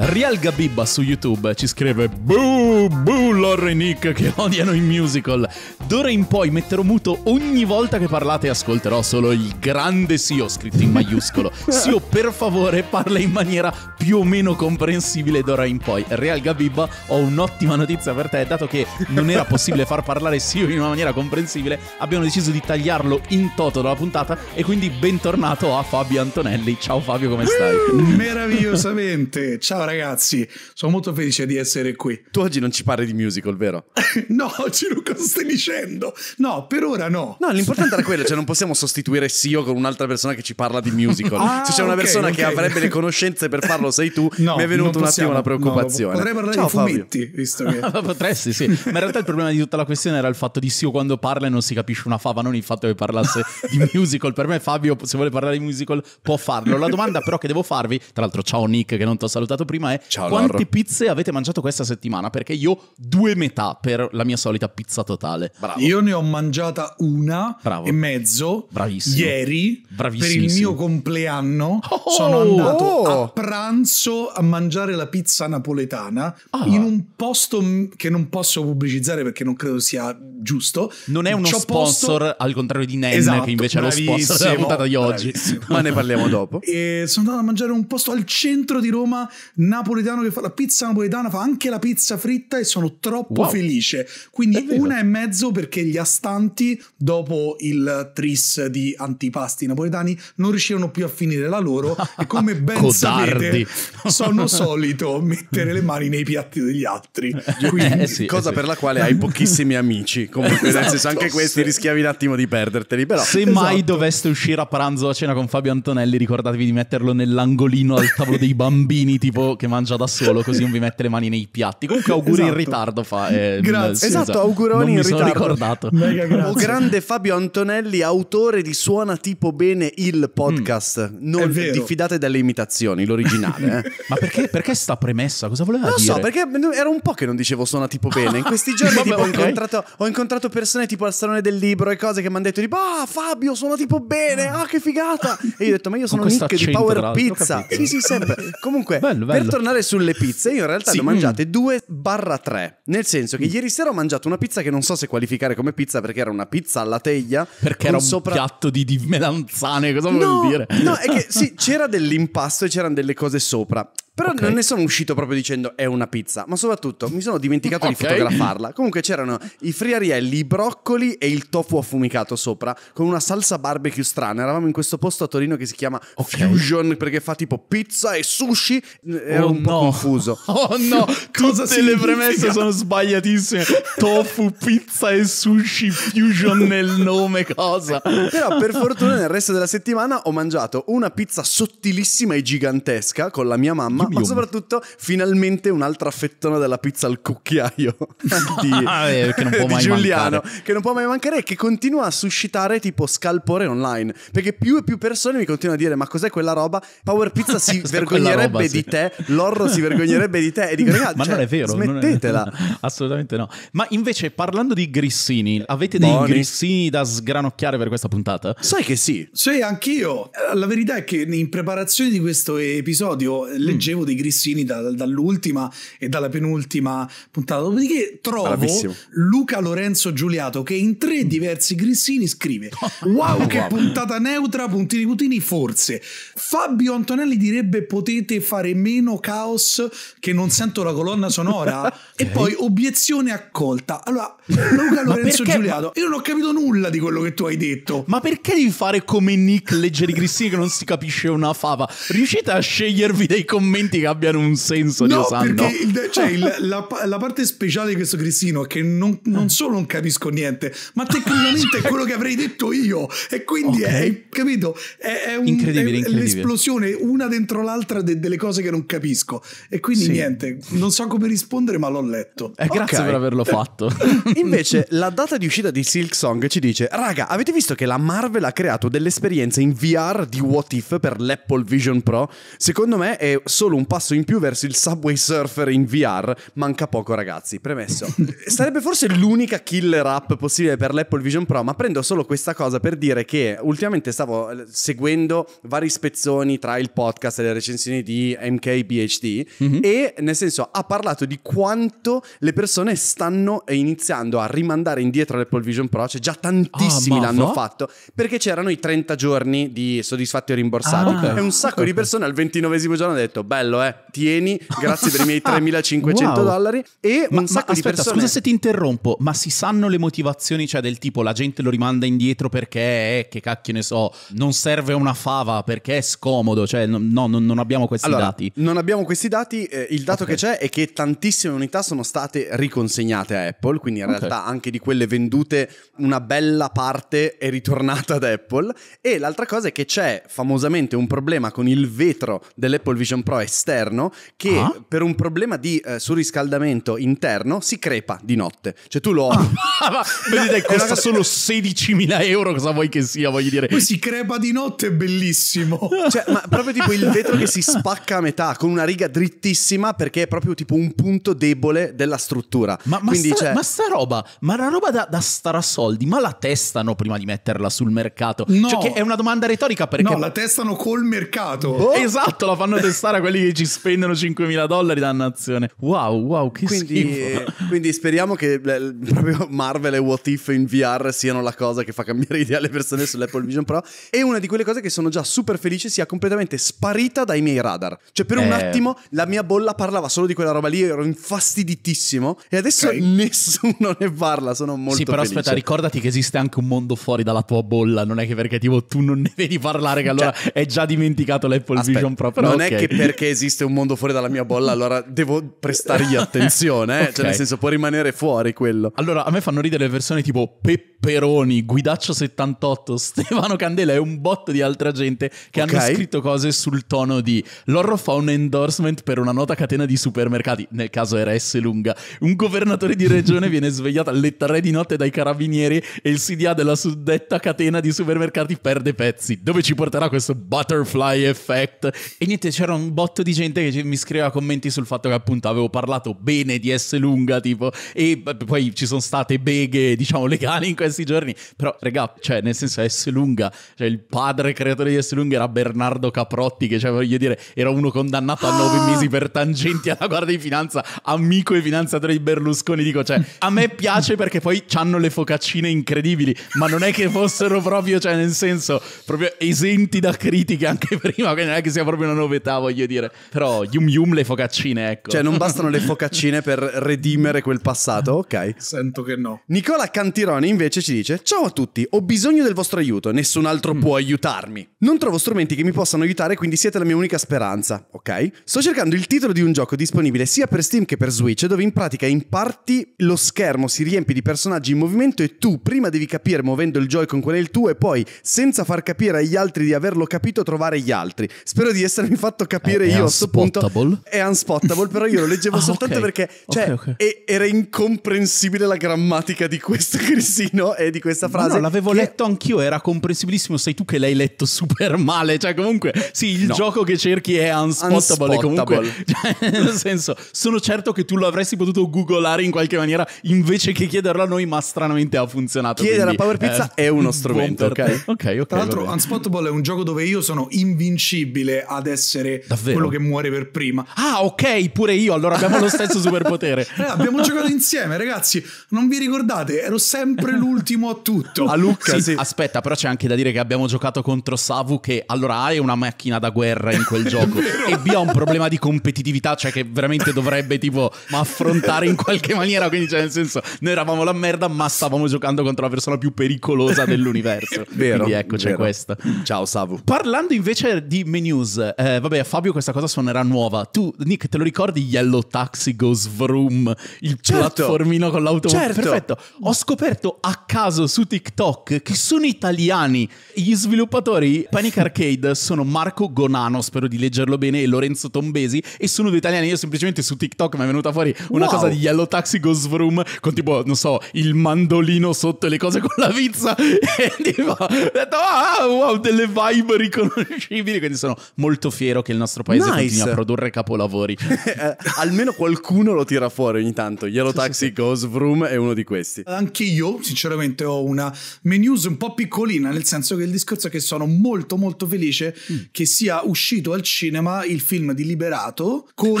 Real Gabibba su YouTube ci scrive Boo, boo Lorre e Nick che odiano i musical. D'ora in poi metterò muto ogni volta che parlate e ascolterò solo il grande Sio scritto in maiuscolo. Sio, per favore, parla in maniera più o meno comprensibile d'ora in poi. Real Gabibba, ho un'ottima notizia per te, dato che non era possibile far parlare Sio in una maniera comprensibile, abbiamo deciso di tagliarlo in toto dalla puntata e quindi bentornato a Fabio Antonelli. Ciao Fabio, come stai? Meravigliosamente. Ciao ragazzi, sono molto felice di essere qui. Tu oggi non ci parli di musical, vero? no, oggi non cosa stai dicendo? No, per ora no. No, l'importante era quello, cioè non possiamo sostituire Sio con un'altra persona che ci parla di musical. Ah, Se c'è una okay, persona okay. che avrebbe le conoscenze per farlo sei tu, no, mi è venuta un attimo la preoccupazione. No, potrei parlare Ciao, di fumetti, Fabio. visto che... Potresti, sì. Ma in realtà il problema di tutta la questione era il fatto di Sio quando parla e non si capisce una fava, non il fatto che parlasse di musical. Per me Fabio, se vuole parlare di musical, può farlo. La domanda però che devo farvi, tra l'altro ciao Nick che non ti ho salutato prima, prima è Ciao, quante Lor. pizze avete mangiato questa settimana? Perché io due metà per la mia solita pizza totale. Bravo. Io ne ho mangiata una Bravo. e mezzo Bravissimo. ieri per il mio compleanno. Oh, sono andato oh. a pranzo a mangiare la pizza napoletana ah. in un posto che non posso pubblicizzare perché non credo sia giusto. Non è uno C'ho sponsor posto... al contrario di Nenne esatto, che invece è lo sponsor della puntata di oggi, ma ne parliamo dopo. E sono andato a mangiare un posto al centro di Roma napoletano che fa la pizza napoletana, fa anche la pizza fritta e sono troppo wow. felice. Quindi una e mezzo perché gli astanti, dopo il tris di antipasti napoletani, non riuscirono più a finire la loro e come ben Cosardi. sapete sono solito mettere le mani nei piatti degli altri. Eh, Quindi, eh sì, cosa eh sì. per la quale hai pochissimi amici. Comunque, esatto, nel senso, anche questi sì. rischiavi un attimo di perderteli. Però. Se esatto. mai doveste uscire a pranzo o a cena con Fabio Antonelli, ricordatevi di metterlo nell'angolino al tavolo dei bambini, tipo che mangia da solo, così non vi mette le mani nei piatti. Comunque auguri esatto. in ritardo fa. Eh, grazie. Esatto, esatto, auguroni in ritardo. ricordato. Mega oh, grande Fabio Antonelli, autore di Suona tipo bene il podcast. Mm. Non diffidate dalle imitazioni, l'originale. Eh. Ma perché, perché sta premessa? Cosa voleva non dire? Non so, perché era un po' che non dicevo Suona tipo bene. In questi giorni tipo, okay. ho, incontrato, ho, incontrato, persone tipo al Salone del Libro e cose che mi hanno detto tipo ah Fabio suona tipo bene, ah. ah che figata. E io ho detto ma io sono Nick di Power Pizza. Sì, sì, sempre. Comunque, bello, bello per tornare sulle pizze, io in realtà sì. ne ho mangiate 2 mm. barra 3. Nel senso che mm. ieri sera ho mangiato una pizza che non so se qualificare come pizza perché era una pizza alla teglia. Perché era un sopra... piatto di, di melanzane, cosa no, vuol dire? No, è che sì, c'era dell'impasto e c'erano delle cose sopra. Però okay. non ne sono uscito proprio dicendo è una pizza, ma soprattutto mi sono dimenticato okay. di fotografarla. Comunque c'erano i friarielli, i broccoli e il tofu affumicato sopra con una salsa barbecue strana. Eravamo in questo posto a Torino che si chiama okay. Fusion perché fa tipo pizza e sushi. Era oh un po' confuso. Oh no, cosa Tutte le premesse sono sbagliatissime. tofu, pizza e sushi, fusion nel nome, cosa? Però per fortuna nel resto della settimana ho mangiato una pizza sottilissima e gigantesca con la mia mamma Premium. Ma soprattutto, finalmente un'altra fettona della pizza al cucchiaio di, eh, che non può mai Giuliano, mancare. che non può mai mancare e che continua a suscitare tipo scalpore online. Perché più e più persone mi continuano a dire: Ma cos'è quella roba? Power Pizza si vergognerebbe roba, di sì. te, Lorro si vergognerebbe di te. E dico, ragazzi, ma ah, cioè, non è vero, smettetela. È... assolutamente no. Ma invece, parlando di grissini, avete dei grissini da sgranocchiare per questa puntata? Sai che sì. Sì, anch'io. La verità è che in preparazione di questo episodio leggevo sapevo dei grissini da, dall'ultima e dalla penultima puntata. Dopodiché trovo Bravissimo. Luca Lorenzo Giuliato che in tre diversi grissini scrive: Wow, che puntata neutra, puntini puntini, forse. Fabio Antonelli direbbe: Potete fare meno caos che non sento la colonna sonora. okay. E poi obiezione accolta. Allora, Luca Lorenzo perché, Giuliano, io non ho capito nulla di quello che tu hai detto. Ma perché devi fare come Nick leggere i Cristini che non si capisce una fava? Riuscite a scegliervi dei commenti che abbiano un senso, no, Dio santo. Il, cioè, il, la, la, parte speciale di questo Cristino è che non, non, solo non capisco niente, ma tecnicamente è cioè quello che avrei detto io. E quindi okay. è, capito? È, è, un, incredibile, è incredibile. l'esplosione una dentro l'altra de, delle cose che non capisco. E quindi sì. niente, non so come rispondere, ma l'ho letto. Eh, grazie okay. per averlo fatto. Invece la data di uscita di Silk Song ci dice, raga, avete visto che la Marvel ha creato delle esperienze in VR di What If per l'Apple Vision Pro? Secondo me è solo un passo in più verso il Subway Surfer in VR, manca poco ragazzi, premesso. Sarebbe forse l'unica killer app possibile per l'Apple Vision Pro, ma prendo solo questa cosa per dire che ultimamente stavo eh, seguendo vari spezzoni tra il podcast e le recensioni di MKBHD mm-hmm. e nel senso ha parlato di quanto le persone stanno iniziando provando a rimandare indietro l'Apple Vision Pro, cioè già tantissimi ah, l'hanno va? fatto, perché c'erano i 30 giorni di soddisfatti e rimborsati ah, e un sacco okay. di persone al 29 giorno hanno detto bello eh, tieni, grazie per i miei 3500 wow. dollari e ma, un sacco ma, di aspetta, persone... scusa se ti interrompo, ma si sanno le motivazioni, cioè del tipo la gente lo rimanda indietro perché, eh, che cacchio ne so, non serve una fava perché è scomodo, cioè no, non, non abbiamo questi allora, dati. Non abbiamo questi dati, eh, il dato okay. che c'è è che tantissime unità sono state riconsegnate a Apple, quindi in okay realtà anche di quelle vendute una bella parte è ritornata ad Apple e l'altra cosa è che c'è famosamente un problema con il vetro dell'Apple Vision Pro esterno che ah? per un problema di eh, surriscaldamento interno si crepa di notte. Cioè tu lo... Ah, ma, vedete, costa solo 16.000 euro, cosa vuoi che sia, voglio dire. Poi si crepa di notte, è bellissimo. Cioè, ma proprio tipo il vetro che si spacca a metà con una riga drittissima perché è proprio tipo un punto debole della struttura. Ma, ma, Quindi, sta, cioè... ma sta roba roba, ma una roba da, da soldi, ma la testano prima di metterla sul mercato? Cioè, no. Cioè è una domanda retorica perché... No, la testano col mercato. Oh. Esatto, la fanno testare a quelli che ci spendono 5.000 dollari, dannazione. Wow, wow, che quindi, schifo. Quindi speriamo che proprio Marvel e What If in VR siano la cosa che fa cambiare idea alle persone sull'Apple Vision Pro. È una di quelle cose che sono già super felice sia completamente sparita dai miei radar. Cioè per eh. un attimo la mia bolla parlava solo di quella roba lì, ero infastiditissimo e adesso okay. nessuno non ne parla, sono molto Sì, però felice. aspetta, ricordati che esiste anche un mondo fuori dalla tua bolla, non è che perché tipo tu non ne vedi parlare che allora cioè, è già dimenticato l'Apple aspetta, Vision proprio. non okay. è che perché esiste un mondo fuori dalla mia bolla allora devo prestargli attenzione, eh? okay. cioè nel senso può rimanere fuori quello. Allora, a me fanno ridere le versioni tipo Pepperoni, Guidaccio 78, Stefano Candela e un botto di altra gente che okay. hanno scritto cose sul tono di loro fa un endorsement per una nota catena di supermercati, nel caso era S lunga, un governatore di regione viene svegliata alle tre di notte dai carabinieri e il CDA della suddetta catena di supermercati perde pezzi. Dove ci porterà questo butterfly effect? E niente, c'era un botto di gente che mi scriveva commenti sul fatto che appunto avevo parlato bene di S lunga, tipo, e poi ci sono state beghe, diciamo, legali in questi giorni. Però, regà, cioè, nel senso S lunga, cioè il padre creatore di S lunga era Bernardo Caprotti, che cioè, voglio dire, era uno condannato a nove ah! mesi per tangenti alla Guardia di Finanza, amico e finanziatore di Berlusconi. Dico, cioè, a me piace perché poi hanno le focaccine incredibili, ma non è che fossero proprio, cioè nel senso, proprio esenti da critiche anche prima, quindi non è che sia proprio una novità, voglio dire. Però yum yum le focaccine, ecco. Cioè non bastano le focaccine per redimere quel passato, ok? Sento che no. Nicola Cantironi invece ci dice, ciao a tutti, ho bisogno del vostro aiuto, nessun altro mm. può aiutarmi. Non trovo strumenti che mi possano aiutare, quindi siete la mia unica speranza, ok? Sto cercando il titolo di un gioco disponibile sia per Steam che per Switch, dove in pratica imparti lo schermo schermo si riempie di personaggi in movimento e tu prima devi capire muovendo il Joy-Con qual è il tuo e poi senza far capire agli altri di averlo capito trovare gli altri. Spero di essermi fatto capire è, io è a questo punto. È unspottable, però io lo leggevo ah, soltanto okay. perché cioè, okay, okay. E, era incomprensibile la grammatica di questo Crisino e di questa frase. Ma no, l'avevo letto anch'io, era comprensibilissimo, sei tu che l'hai letto super male, cioè comunque sì, il no. gioco che cerchi è unspottable, unspottable. comunque cioè, nel senso, sono certo che tu lo avresti potuto googolare in qualche maniera in invece che chiederlo a noi, ma stranamente ha funzionato. Chiedere a Power Pizza eh, è uno strumento, ok? Ok, ok. Tra l'altro, Unspotable è un gioco dove io sono invincibile ad essere Davvero? quello che muore per prima. Ah, ok, pure io, allora abbiamo lo stesso superpotere. Eh, abbiamo giocato insieme, ragazzi, non vi ricordate? Ero sempre l'ultimo a tutto. A Lucca, sì, sì. Aspetta, però c'è anche da dire che abbiamo giocato contro Savu che allora A è una macchina da guerra in quel gioco e B ha un problema di competitività, cioè che veramente dovrebbe tipo affrontare in qualche maniera, quindi cioè nel senso senso, noi eravamo la merda, ma stavamo giocando contro la persona più pericolosa dell'universo. vero. Quindi ecco, c'è questo. Ciao, Savu. Parlando invece di menus, eh, vabbè, a Fabio questa cosa suonerà nuova. Tu, Nick, te lo ricordi Yellow Taxi Goes Vroom, il certo. platformino con l'automobile? Certo. Perfetto. Ho scoperto a caso su TikTok che sono italiani. Gli sviluppatori Panic Arcade sono Marco Gonano, spero di leggerlo bene, e Lorenzo Tombesi, e sono due italiani. Io semplicemente su TikTok mi è venuta fuori una wow. cosa di Yellow Taxi Goes Vroom con tipo, non so, il mandolino sotto e le cose con la pizza. E tipo, ho detto, ah, ah, wow, delle vibe riconoscibili. Quindi sono molto fiero che il nostro paese nice. continui a produrre capolavori. eh, almeno qualcuno lo tira fuori ogni tanto. Yellow Taxi Goes Vroom è uno di questi. Anch'io, sinceramente, ho una menus un po' piccolina, nel senso che il discorso è che sono molto, molto felice mm. che sia uscito al cinema il film di Liberato con.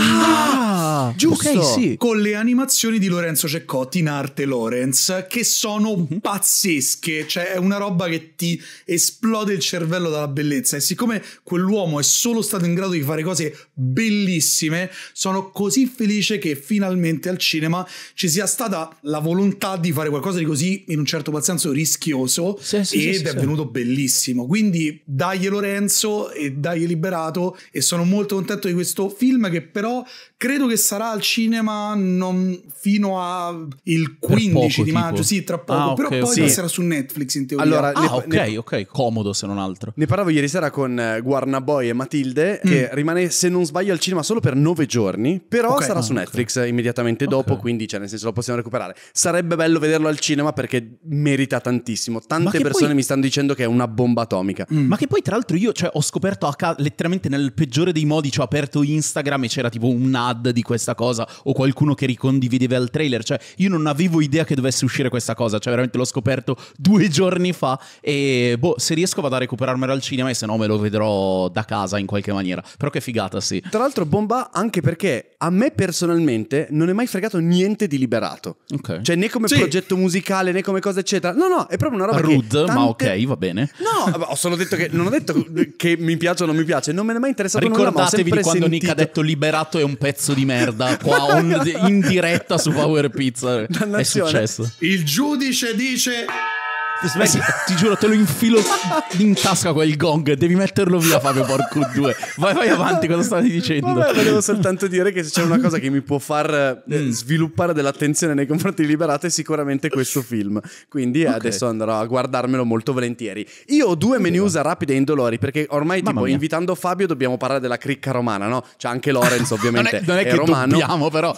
Ah, giusto, okay, sì. con le animazioni di Lorenzo Ceccotti in arte Lawrence che sono mhm. pazzesche, cioè è una roba che ti esplode il cervello dalla bellezza e siccome quell'uomo è solo stato in grado di fare cose bellissime, sono così felice che finalmente al cinema ci sia stata la volontà di fare qualcosa di così in un certo senso rischioso sì, sì, ed sì, è venuto bellissimo. Quindi dai Lorenzo e dai Liberato e sono molto contento di questo film che però credo che sarà al cinema non, fino a il 15 poco, di maggio, tipo. sì, tra ah, poco, ah, okay, però poi sì. passerà su Netflix in teoria. Allora, ah, ok, ne, ok, comodo se non altro. Ne parlavo ieri sera con eh, Guarnaboy e Matilde, mm. che rimane, se non sbaglio, al cinema solo per nove giorni, però okay, sarà ah, su Netflix okay. immediatamente dopo, quindi cioè, nel senso lo possiamo recuperare. Sarebbe bello vederlo al cinema perché merita tantissimo. Tante persone poi... mi stanno dicendo che è una bomba atomica. Mm. Ma che poi tra l'altro io cioè, ho scoperto a ca- letteralmente nel peggiore dei modi, cioè ho aperto Instagram e c'era tipo un ad di questa cosa o qualcuno che ricondivideva il trailer, cioè io io non avevo idea che dovesse uscire questa cosa, cioè veramente l'ho scoperto due giorni fa e boh, se riesco vado a recuperarmelo al cinema e se no me lo vedrò da casa in qualche maniera. Però che figata, sì. Tra l'altro bomba anche perché a me personalmente non è mai fregato niente di liberato. Okay. Cioè né come sì. progetto musicale né come cosa eccetera. No, no, è proprio una roba Rude, tante... ma ok, va bene. No, ho solo detto che non ho detto che mi piace o non mi piace, non me ne è mai interessato Ricordatevi nulla, di quando sentito... Nick ha detto liberato è un pezzo di merda qua on... in diretta su Power Pizza. È successo. Il giudice dice Smetti, ti giuro, te lo infilo in tasca quel gong. Devi metterlo via, Fabio. Porco due. Vai, vai avanti, cosa stavi dicendo? Vabbè, volevo soltanto dire che se c'è una cosa che mi può far eh, mm. sviluppare dell'attenzione nei confronti di Liberato è sicuramente questo film. Quindi okay. adesso andrò a guardarmelo molto volentieri. Io ho due menus rapide e indolori, perché ormai, Mamma tipo, mia. invitando Fabio dobbiamo parlare della cricca romana, no? C'è anche Lorenzo, ovviamente. non è, non è, è che romano. dobbiamo, però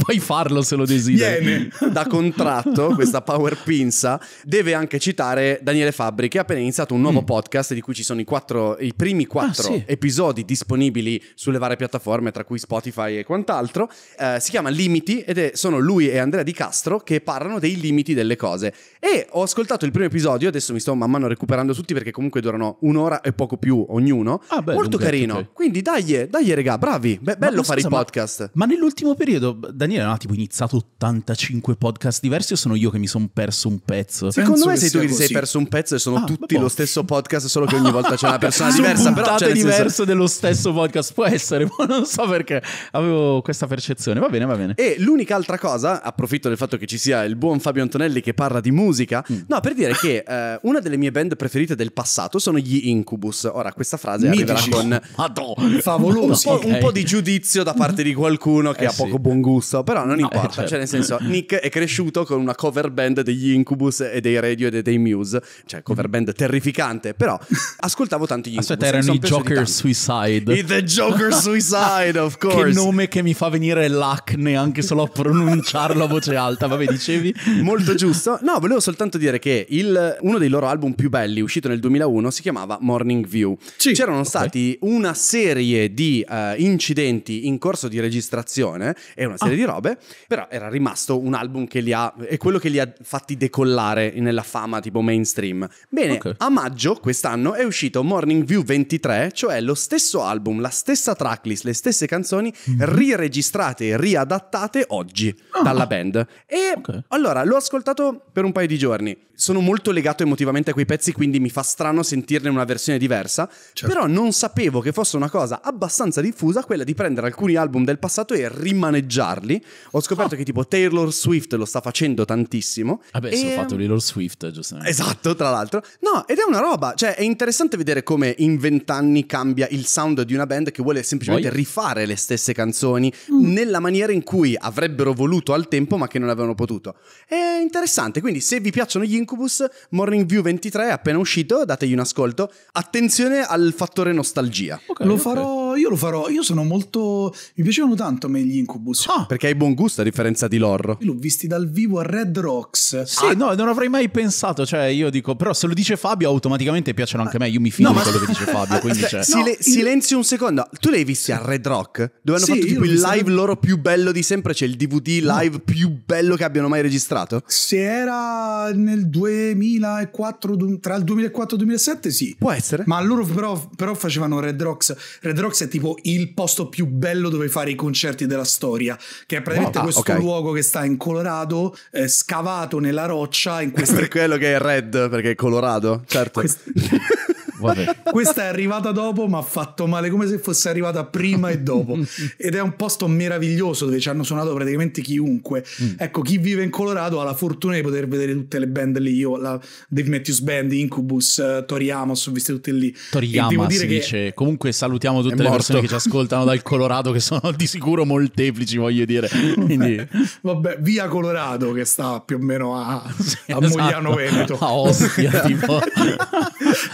puoi farlo se lo desideri. Viene. Da contratto, questa power pinza deve anche citare Daniele Fabbri che ha appena iniziato un nuovo mm. podcast di cui ci sono i, quattro, i primi ah, quattro ah, sì. episodi disponibili sulle varie piattaforme, tra cui Spotify e quant'altro. Eh, si chiama Limiti ed è, sono lui e Andrea Di Castro che parlano dei limiti delle cose. E ho ascoltato il primo episodio, adesso mi sto man mano recuperando tutti perché comunque durano un'ora e poco più ognuno. Ah, beh, Molto carino. Okay. Quindi dai, dai, regà, bravi. Be- bello ma, fare scusa, i podcast. Ma, ma, nell'ultimo periodo, Daniele, no, tipo iniziato 85 podcast diversi o sono io che mi sono perso un pezzo? Secondo Penso me sei tu che ti sei perso un pezzo e sono ah, tutti boh. lo stesso podcast, solo che ogni volta c'è una persona diversa. Però c'è cioè, diverso senso... dello stesso podcast, può essere, ma boh, non so perché avevo questa percezione. Va bene, va bene. E l'unica altra cosa, approfitto del fatto che ci sia il buon Fabio Antonelli che parla di musica musica. Mm. No, per dire che eh, una delle mie band preferite del passato sono gli Incubus. Ora, questa frase Mitici. arriverà con Madò. Un po', okay. un po', di giudizio da parte di qualcuno che eh ha sì. poco buon gusto, però non no, importa. Certo. Cioè, nel senso, Nick è cresciuto con una cover band degli Incubus e dei Radio e dei Muse. Cioè, cover mm. band terrificante, però ascoltavo tanto gli Incubus. Aspetta, erano i Joker Suicide. I The Joker Suicide, of course. Che nome che mi fa venire l'acne anche solo a pronunciarlo a voce alta. Vabbè, dicevi? Molto giusto. No, volevo soltanto dire che il, uno dei loro album più belli, uscito nel 2001, si chiamava Morning View. Sì. C'erano okay. stati una serie di uh, incidenti in corso di registrazione e una serie ah. di robe, però era rimasto un album che li ha, è quello che li ha fatti decollare nella fama tipo mainstream. Bene, okay. a maggio quest'anno è uscito Morning View 23, cioè lo stesso album, la stessa tracklist, le stesse canzoni mm riregistrate e riadattate oggi ah. dalla band. E okay. allora l'ho ascoltato per un paio di di giorni. Sono molto legato emotivamente a quei pezzi, quindi mi fa strano sentirne una versione diversa. Certo. Però non sapevo che fosse una cosa abbastanza diffusa quella di prendere alcuni album del passato e rimaneggiarli. Ho scoperto oh. che tipo Taylor Swift lo sta facendo tantissimo. Vabbè, e... sono fatto Taylor Swift, giustamente. Esatto, tra l'altro. No, ed è una roba. Cioè, è interessante vedere come in vent'anni cambia il sound di una band che vuole semplicemente Poi? rifare le stesse canzoni mm. nella maniera in cui avrebbero voluto al tempo, ma che non avevano potuto. È interessante. Quindi, se vi piacciono gli Incubus, Morning View 23 è appena uscito, dategli un ascolto. Attenzione al fattore nostalgia. Okay, Lo okay. farò io lo farò. Io sono molto. Mi piacevano tanto a me gli Incubus. Ah, perché hai buon gusto a differenza di loro. Io l'ho visti dal vivo a Red Rocks. Sì, ah, no, non avrei mai pensato. Cioè, io dico, però se lo dice Fabio, automaticamente piacciono anche a me. Io mi fido no, di quello ma... che dice Fabio. Quindi cioè... no, Sile- il... Silenzio un secondo. Tu li hai visti a Red Rock? Dove hanno sì, fatto tipo il live da... loro più bello di sempre? C'è cioè il DVD live no. più bello che abbiano mai registrato? Se era nel 2004, tra il 2004 e il 2007, sì. Può essere. Ma loro però, però facevano Red Rocks. Red Rocks è tipo il posto più bello dove fare i concerti della storia, che è praticamente ah, questo okay. luogo che sta in Colorado, eh, scavato nella roccia. In queste... per quello che è red, perché è colorato, certo. Quest... Questa è arrivata dopo, ma ha fatto male come se fosse arrivata prima e dopo. Ed è un posto meraviglioso dove ci hanno suonato praticamente chiunque. Mm. Ecco, chi vive in Colorado ha la fortuna di poter vedere tutte le band lì. Io, la Dave Matthews Band, Incubus, uh, eh, Toriyama, ho visto tutte lì. Toriyama si dice. Comunque salutiamo tutte le persone che ci ascoltano dal Colorado, che sono di sicuro molteplici, voglio dire. Quindi... Vabbè, via Colorado, che sta più o meno a, sì, a esatto. Mogliano Veneto. A Ostia, tipo.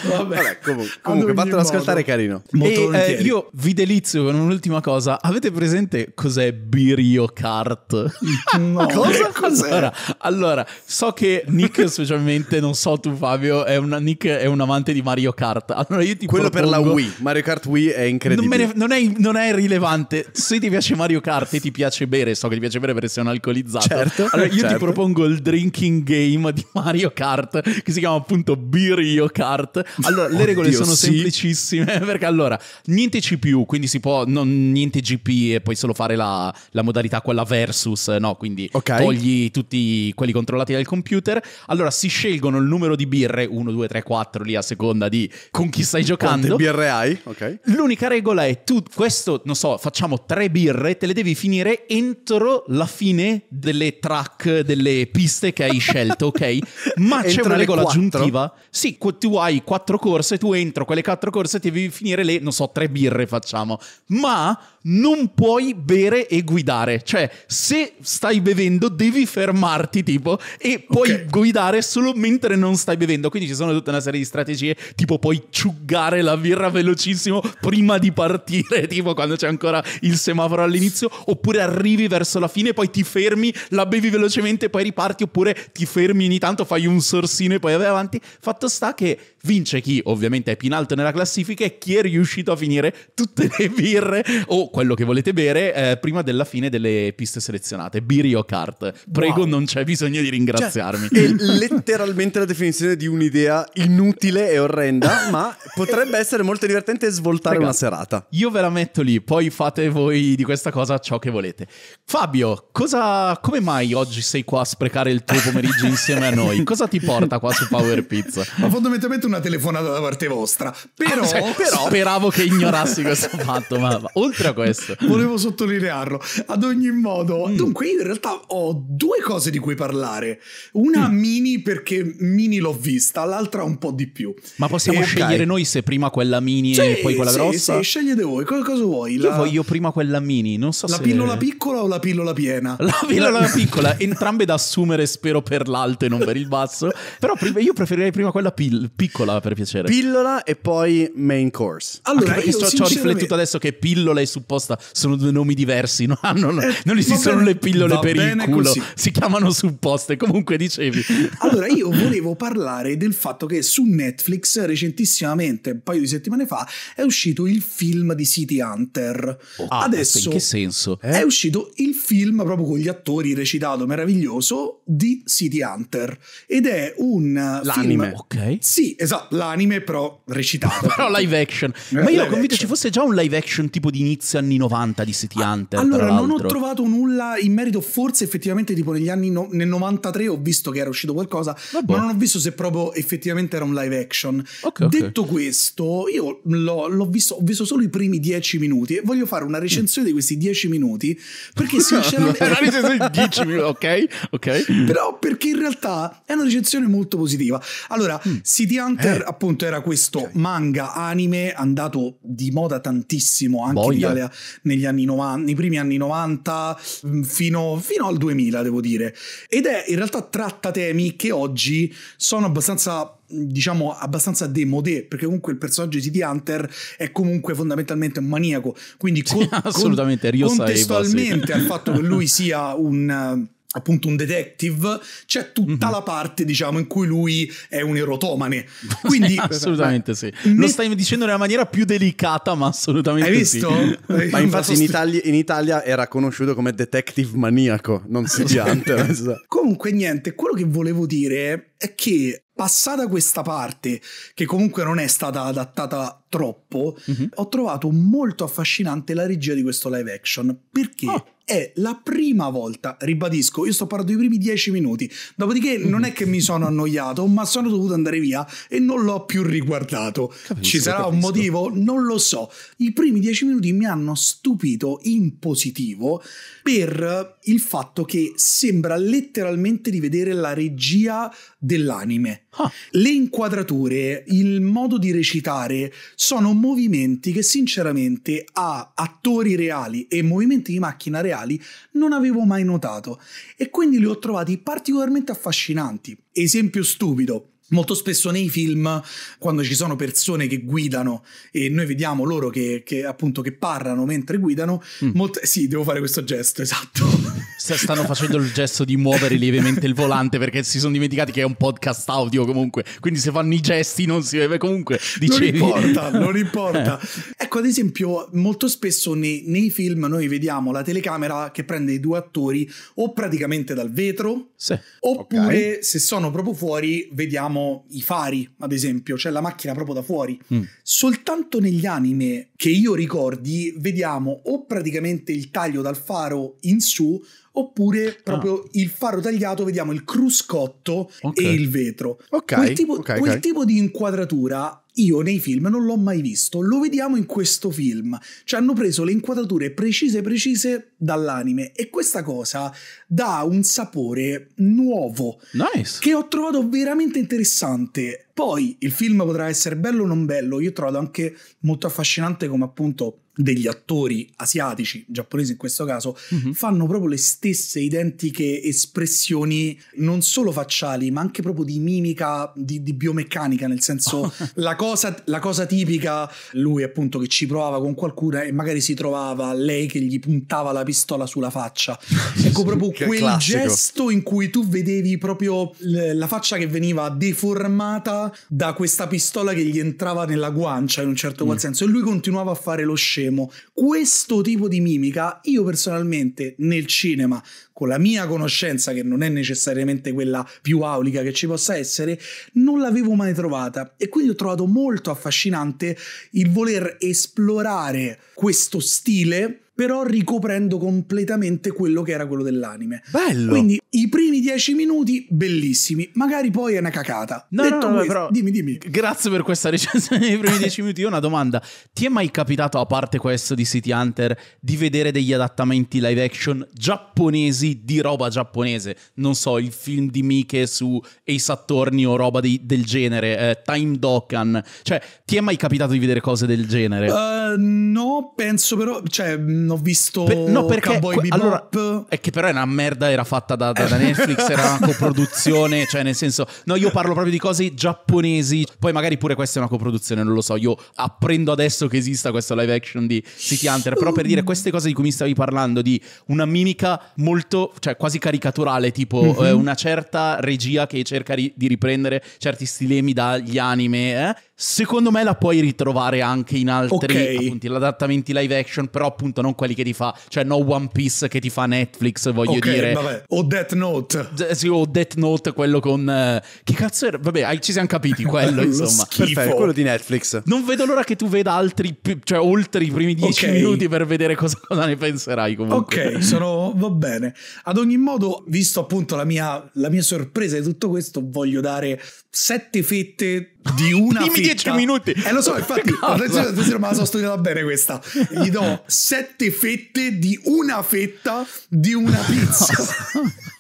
Vabbè. Vabbè comunque, comunque fatelo ascoltare, carino. Molto e, eh, io vi delizio con un'ultima cosa. Avete presente cos'è Birio Kart? No. cosa? Cos'è? Allora, allora, so che Nick, specialmente, non so tu, Fabio, è una, Nick è un amante di Mario Kart. Allora io ti Quello propongo... per la Wii. Mario Kart Wii è incredibile. Non, ne, non, è, non è rilevante. Se ti piace Mario Kart e ti piace bere, so che ti piace bere perché sei un alcolizzato. Certo. Allora, io certo. ti propongo il drinking game di Mario Kart che si chiama appunto Birio Kart. Allora, le oh, regole sono sì. semplicissime perché allora niente CPU, quindi si può non, niente GP e puoi solo fare la, la modalità quella versus, no? Quindi okay. togli tutti quelli controllati dal computer. Allora si scelgono il numero di birre 1, 2, 3, 4 lì a seconda di con chi stai giocando. Quante birre hai? Ok. L'unica regola è tu questo, non so, facciamo tre birre, te le devi finire entro la fine delle track, delle piste che hai scelto, ok? Ma c'è una regola aggiuntiva. Sì, tu hai quattro corse, tu entro quelle quattro corse ti devi finire le, non so, tre birre facciamo. Ma non puoi bere e guidare. Cioè, se stai bevendo, devi fermarti, tipo, e puoi okay. guidare solo mentre non stai bevendo. Quindi ci sono tutta una serie di strategie, tipo puoi ciuggare la birra velocissimo prima di partire, tipo quando c'è ancora il semaforo all'inizio, oppure arrivi verso la fine, poi ti fermi, la bevi velocemente, poi riparti, oppure ti fermi ogni tanto, fai un sorsino e poi vai avanti. Fatto sta che vince chi ovviamente è più in alto nella classifica e chi è riuscito a finire tutte le birre o quello che volete bere eh, prima della fine delle piste selezionate, Biri o Kart. Prego, wow. non c'è bisogno di ringraziarmi. Cioè, è letteralmente la definizione di un'idea inutile e orrenda, ma potrebbe essere molto divertente svoltare Ragazzi, una serata. Io ve la metto lì, poi fate voi di questa cosa ciò che volete. Fabio, cosa, come mai oggi sei qua a sprecare il tuo pomeriggio insieme a noi? Cosa ti porta qua su Power Pizza? Ma fondamentalmente una telefonata da parte vostra. Però, cioè, però... speravo che ignorassi questo fatto, ma, ma oltre a questo. Volevo sottolinearlo. Ad ogni modo, mm. dunque io in realtà ho due cose di cui parlare. Una mm. mini perché mini l'ho vista, l'altra un po' di più. Ma possiamo e scegliere noi se prima quella mini sì, e poi quella sì, grossa? Sì, scegliete voi, cosa, cosa vuoi? La... Io voglio prima quella mini, non so la se... La pillola piccola o la pillola piena? La pillola piccola, entrambe da assumere spero per l'alto e non per il basso. Però io preferirei prima quella piccola per piacere. Pillola e poi main course. Allora, io ci ho riflettuto adesso che pillola è su supposta sono due nomi diversi, no? non, non esistono le pillole per il culo, così. si chiamano supposte, comunque dicevi. Allora io volevo parlare del fatto che su Netflix recentissimamente, un paio di settimane fa, è uscito il film di City Hunter. Oh, Adesso in che senso? Eh? È uscito il film proprio con gli attori recitato meraviglioso di City Hunter ed è un eh, l'anime, film... ok? Sì, esatto, l'anime però recitato. però live action. Ma eh, io ho convinto ci fosse già un live action tipo di inizio anni 90 di City ah, Hunter. Allora, non ho trovato nulla in merito, forse effettivamente tipo negli anni no, nel 93 ho visto che era uscito qualcosa, Vabbè. ma non ho visto se proprio effettivamente era un live action. Okay, Detto okay. questo, io l'ho, visto, ho visto solo i primi 10 minuti e voglio fare una recensione mm. di questi 10 minuti perché sinceramente... una recensione di 10 minuti, ok? Ok. Però perché in realtà è una recensione molto positiva. Allora, mm. City Hunter eh. appunto era questo okay. manga anime andato di moda tantissimo anche Boia. in Italia negli anni 90, nei primi anni 90 mm, fino, fino al 2000 devo dire, ed è in realtà tratta temi che oggi sono abbastanza diciamo abbastanza demodé perché comunque il personaggio di City Hunter è comunque fondamentalmente un maniaco quindi con, sì, assolutamente, con, contestualmente al fatto che lui sia un appunto un detective, c'è tutta mm-hmm. la parte, diciamo, in cui lui è un erotomane. Quindi assolutamente sì. Lo ne... stai dicendo nella maniera più delicata, ma assolutamente Hai visto? Sì. Eh, ma infatti in Italia, in Italia, era conosciuto come detective maniaco, non si pianta. Comunque niente, quello che volevo dire è che passata questa parte, che comunque non è stata adattata troppo, mm-hmm. ho trovato molto affascinante la regia di questo live action. Perché? Oh è la prima volta, ribadisco, io sto parlando dei primi dieci minuti, dopodiché non è che mi sono annoiato, ma sono dovuto andare via e non l'ho più riguardato. Capisco, Ci sarà capisco. un motivo? Non lo so. I primi dieci minuti mi hanno stupito in positivo per il fatto che sembra letteralmente di vedere la regia dell'anime Ah. Le inquadrature, il modo di recitare sono movimenti che sinceramente a attori reali e movimenti di macchina reali non avevo mai notato e quindi li ho trovati particolarmente affascinanti. Esempio stupido, Molto spesso nei film, quando ci sono persone che guidano e noi vediamo loro che, che appunto che parlano mentre guidano, mm. molte... sì, devo fare questo gesto, esatto stanno facendo il gesto di muovere lievemente il volante perché si sono dimenticati che è un podcast audio comunque, quindi se fanno i gesti non si vede comunque, dicevi. Non importa, non importa. ecco, ad esempio, molto spesso nei, nei, film noi vediamo la telecamera che prende i due attori o praticamente dal vetro, sì. oppure okay. se sono proprio fuori vediamo i fari, ad esempio, cioè la macchina proprio da fuori. Mm. Soltanto negli anime che io ricordi vediamo o praticamente il taglio dal faro in su oppure ah. proprio ah. il faro tagliato, vediamo il cruscotto okay. e il vetro. Okay. Quel, tipo, okay, quel tipo di inquadratura io nei film non l'ho mai visto, lo vediamo in questo film. Ci hanno preso le inquadrature precise precise dall'anime e questa cosa dà un sapore nuovo nice. che ho trovato veramente interessante. Poi il film potrà essere bello o non bello, io ho trovato anche molto affascinante come appunto degli attori asiatici, giapponesi in questo caso, mm-hmm. fanno proprio le stesse identiche espressioni non solo facciali, ma anche proprio di mimica, di, di biomeccanica, nel senso la cosa cosa, la cosa tipica, lui appunto che ci provava con qualcuno e magari si trovava lei che gli puntava la pistola sulla faccia. Ecco proprio quel classico. gesto in cui tu vedevi proprio la faccia che veniva deformata da questa pistola che gli entrava nella guancia in un certo qual mm. senso e lui continuava a fare lo scemo. Questo tipo di mimica io personalmente nel cinema con la mia conoscenza, che non è necessariamente quella più aulica che ci possa essere, non l'avevo mai trovata. E quindi ho trovato molto affascinante il voler esplorare questo stile però ricoprendo completamente quello che era quello dell'anime. Bello! Quindi i primi dieci minuti bellissimi, magari poi è una cacata. No, Detto no, no, questo, però, dimmi, dimmi. Grazie per questa recensione dei primi dieci minuti. Io ho una domanda. Ti è mai capitato, a parte questo di City Hunter, di vedere degli adattamenti live action giapponesi di roba giapponese? Non so, il film di Mike su Ace Attorney o roba di, del genere, eh, Time Dokkan. Cioè, ti è mai capitato di vedere cose del genere? Uh, no, penso però... Cioè, ho visto per, no, perché, Cowboy que- Bebop. Allora, è che però è una merda, era fatta da, da, da Netflix, era una coproduzione, cioè nel senso... No, io parlo proprio di cose giapponesi, poi magari pure questa è una coproduzione, non lo so, io apprendo adesso che esista questo live action di City Hunter, però per dire queste cose di cui mi stavi parlando, di una mimica molto, cioè quasi caricaturale, tipo mm-hmm. eh, una certa regia che cerca ri- di riprendere certi stilemi dagli anime, eh? Secondo me la puoi ritrovare anche in altri okay. appunti, adattamenti live action, però appunto non quelli che ti fa, cioè no One Piece che ti fa Netflix, voglio okay, dire. Vabbè. O Death Note. D- sì, o Death Note, quello con... Eh, che cazzo era? Vabbè, ci siamo capiti, quello insomma. Perfetto, quello di Netflix. Non vedo l'ora che tu veda altri, cioè oltre i primi dieci okay. minuti per vedere cosa, cosa, ne penserai comunque. Ok, sono... va bene. Ad ogni modo, visto appunto la mia, la mia sorpresa di tutto questo, voglio dare sette fette di una Dimmi fitta. 10 minuti. E eh, lo so, infatti, adesso attenzione, la so studiata bene questa. Gli do 7 fette di una fetta di una pizza.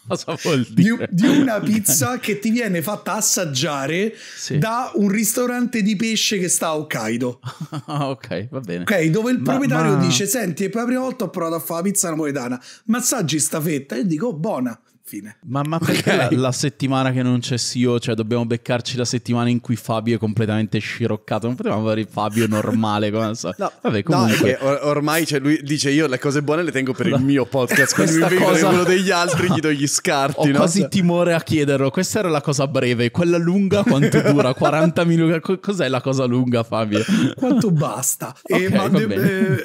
Cosa vuol dire? Di, di una pizza che ti viene fatta assaggiare sì. da un ristorante di pesce che sta a Hokkaido. Ah, ok, va bene. Ok, dove il ma, proprietario ma... dice: Senti, è per la prima volta ho provato a fare la pizza napoletana. Massaggi sta fetta. E dico: Buona Fine. Ma, ma perché okay. la, la, settimana che non c'è CEO, cioè dobbiamo beccarci la settimana in cui Fabio è completamente sciroccato? Non potevamo avere Fabio normale come so. no, Vabbè, comunque. No, or- ormai cioè, lui dice io le cose buone le tengo per no. il mio podcast, quando mi vengono cosa... quello degli altri gli do gli scarti. Ho no? quasi cioè. timore a chiederlo, questa era la cosa breve, quella lunga quanto dura? 40 minuti? Cos'è la cosa lunga Fabio? quanto basta? Okay, eh, ma de-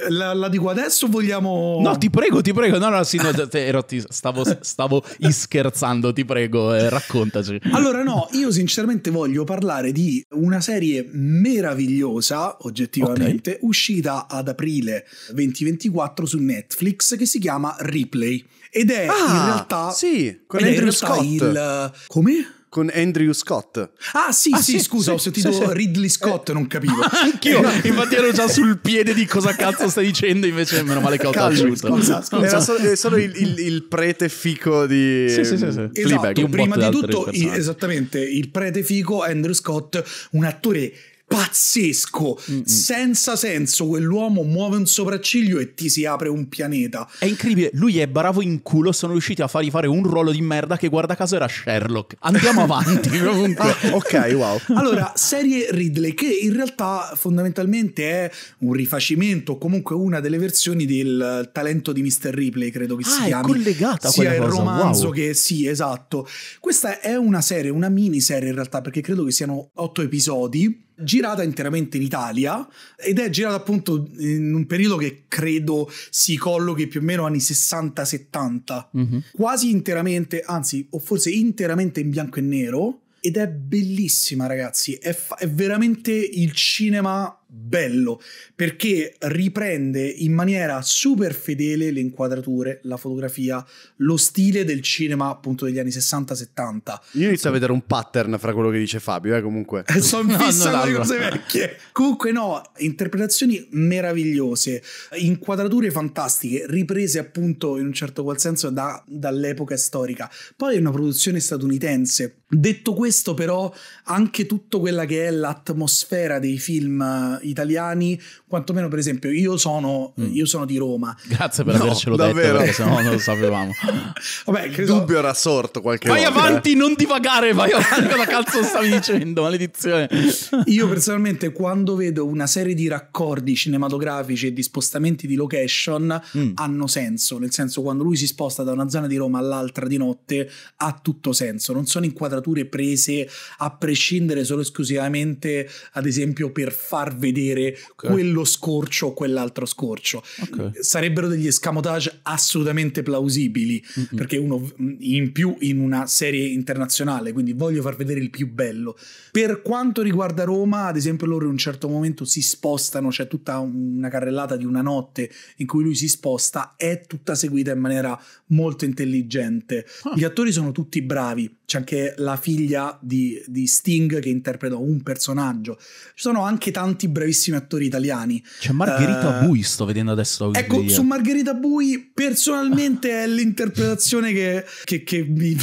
eh, la, la, dico adesso vogliamo... No, ti prego, ti prego, no, no, sì, no, ero, ti, stavo, stavo scherzando, ti prego, eh, raccontaci. Allora, no, io sinceramente voglio parlare di una serie meravigliosa, oggettivamente, okay. uscita ad aprile 2024 su Netflix che si chiama Replay. Ed è ah, in realtà. Sì, con Andrew Scott. Il, come? con Andrew Scott. Ah sì, ah, sì, sì, scusa, sì, ho sentito sì, Ridley Scott, eh. non capivo. Ah, anch'io, infatti ero già sul piede di cosa cazzo stai dicendo, invece meno male che ho Calmi, Scusa, scusa. Era solo, solo il, il, il, prete fico di sì, sì, sì, sì. Esatto, prima di tutto, esattamente, il prete fico Andrew Scott, un attore pazzesco, Mm-mm. senza senso. Quell'uomo muove un sopracciglio e ti si apre un pianeta. È incredibile, lui è bravo in culo, sono riusciti a fargli fare un ruolo di merda che guarda caso era Sherlock. Andiamo avanti. ah, ok, wow. Allora, serie Ridley che in realtà fondamentalmente è un rifacimento, o comunque una delle versioni del talento di Mr. Ripley, credo che ah, si chiami. È collegata sia a il cosa. romanzo wow. che sì, esatto. Questa è una serie, una miniserie in realtà, perché credo che siano otto episodi girata interamente in Italia ed è girata appunto in un periodo che credo si collochi più o meno anni 60-70, mm-hmm. quasi interamente, anzi, o forse interamente in bianco e nero. Ed è bellissima, ragazzi. È, fa- è veramente il cinema bello perché riprende in maniera super fedele le inquadrature, la fotografia, lo stile del cinema appunto degli anni 60-70. Io inizio a vedere un pattern fra quello che dice Fabio, eh, comunque. Eh, sono fissa no, con cose vecchie. comunque no, interpretazioni meravigliose, inquadrature fantastiche, riprese appunto in un certo qual senso da, dall'epoca storica. Poi è una produzione statunitense. Detto questo però, anche tutto quella che è l'atmosfera dei film italiani, quantomeno per esempio io sono, mm. io sono di Roma. Grazie per no, avercelo davvero. detto, se no non lo sapevamo. Vabbè, credo... Il dubbio era sorto qualche volta. Vai avanti, eh. non divagare, vai avanti, la cazzo stavi dicendo, maledizione. Io personalmente quando vedo una serie di raccordi cinematografici e di spostamenti di location mm. hanno senso, nel senso quando lui si sposta da una zona di Roma all'altra di notte ha tutto senso, non sono inquadrature prese a prescindere solo esclusivamente ad esempio per far vedere vedere okay. quello scorcio o quell'altro scorcio. Okay. Sarebbero degli escamotage assolutamente plausibili, mm-hmm. perché uno in più in una serie internazionale, quindi voglio far vedere il più bello. Per quanto riguarda Roma, ad esempio, loro in un certo momento si spostano, c'è tutta una carrellata di una notte in cui lui si sposta, è tutta seguita in maniera molto intelligente. Ah. Gli attori sono tutti bravi, c'è anche la figlia di, di Sting che interpreta un personaggio. Ci sono anche tanti bravi bravissimi attori italiani. C'è Margherita uh, Bui, sto vedendo adesso. Ecco, su Margherita Bui personalmente è l'interpretazione che, che, che mi,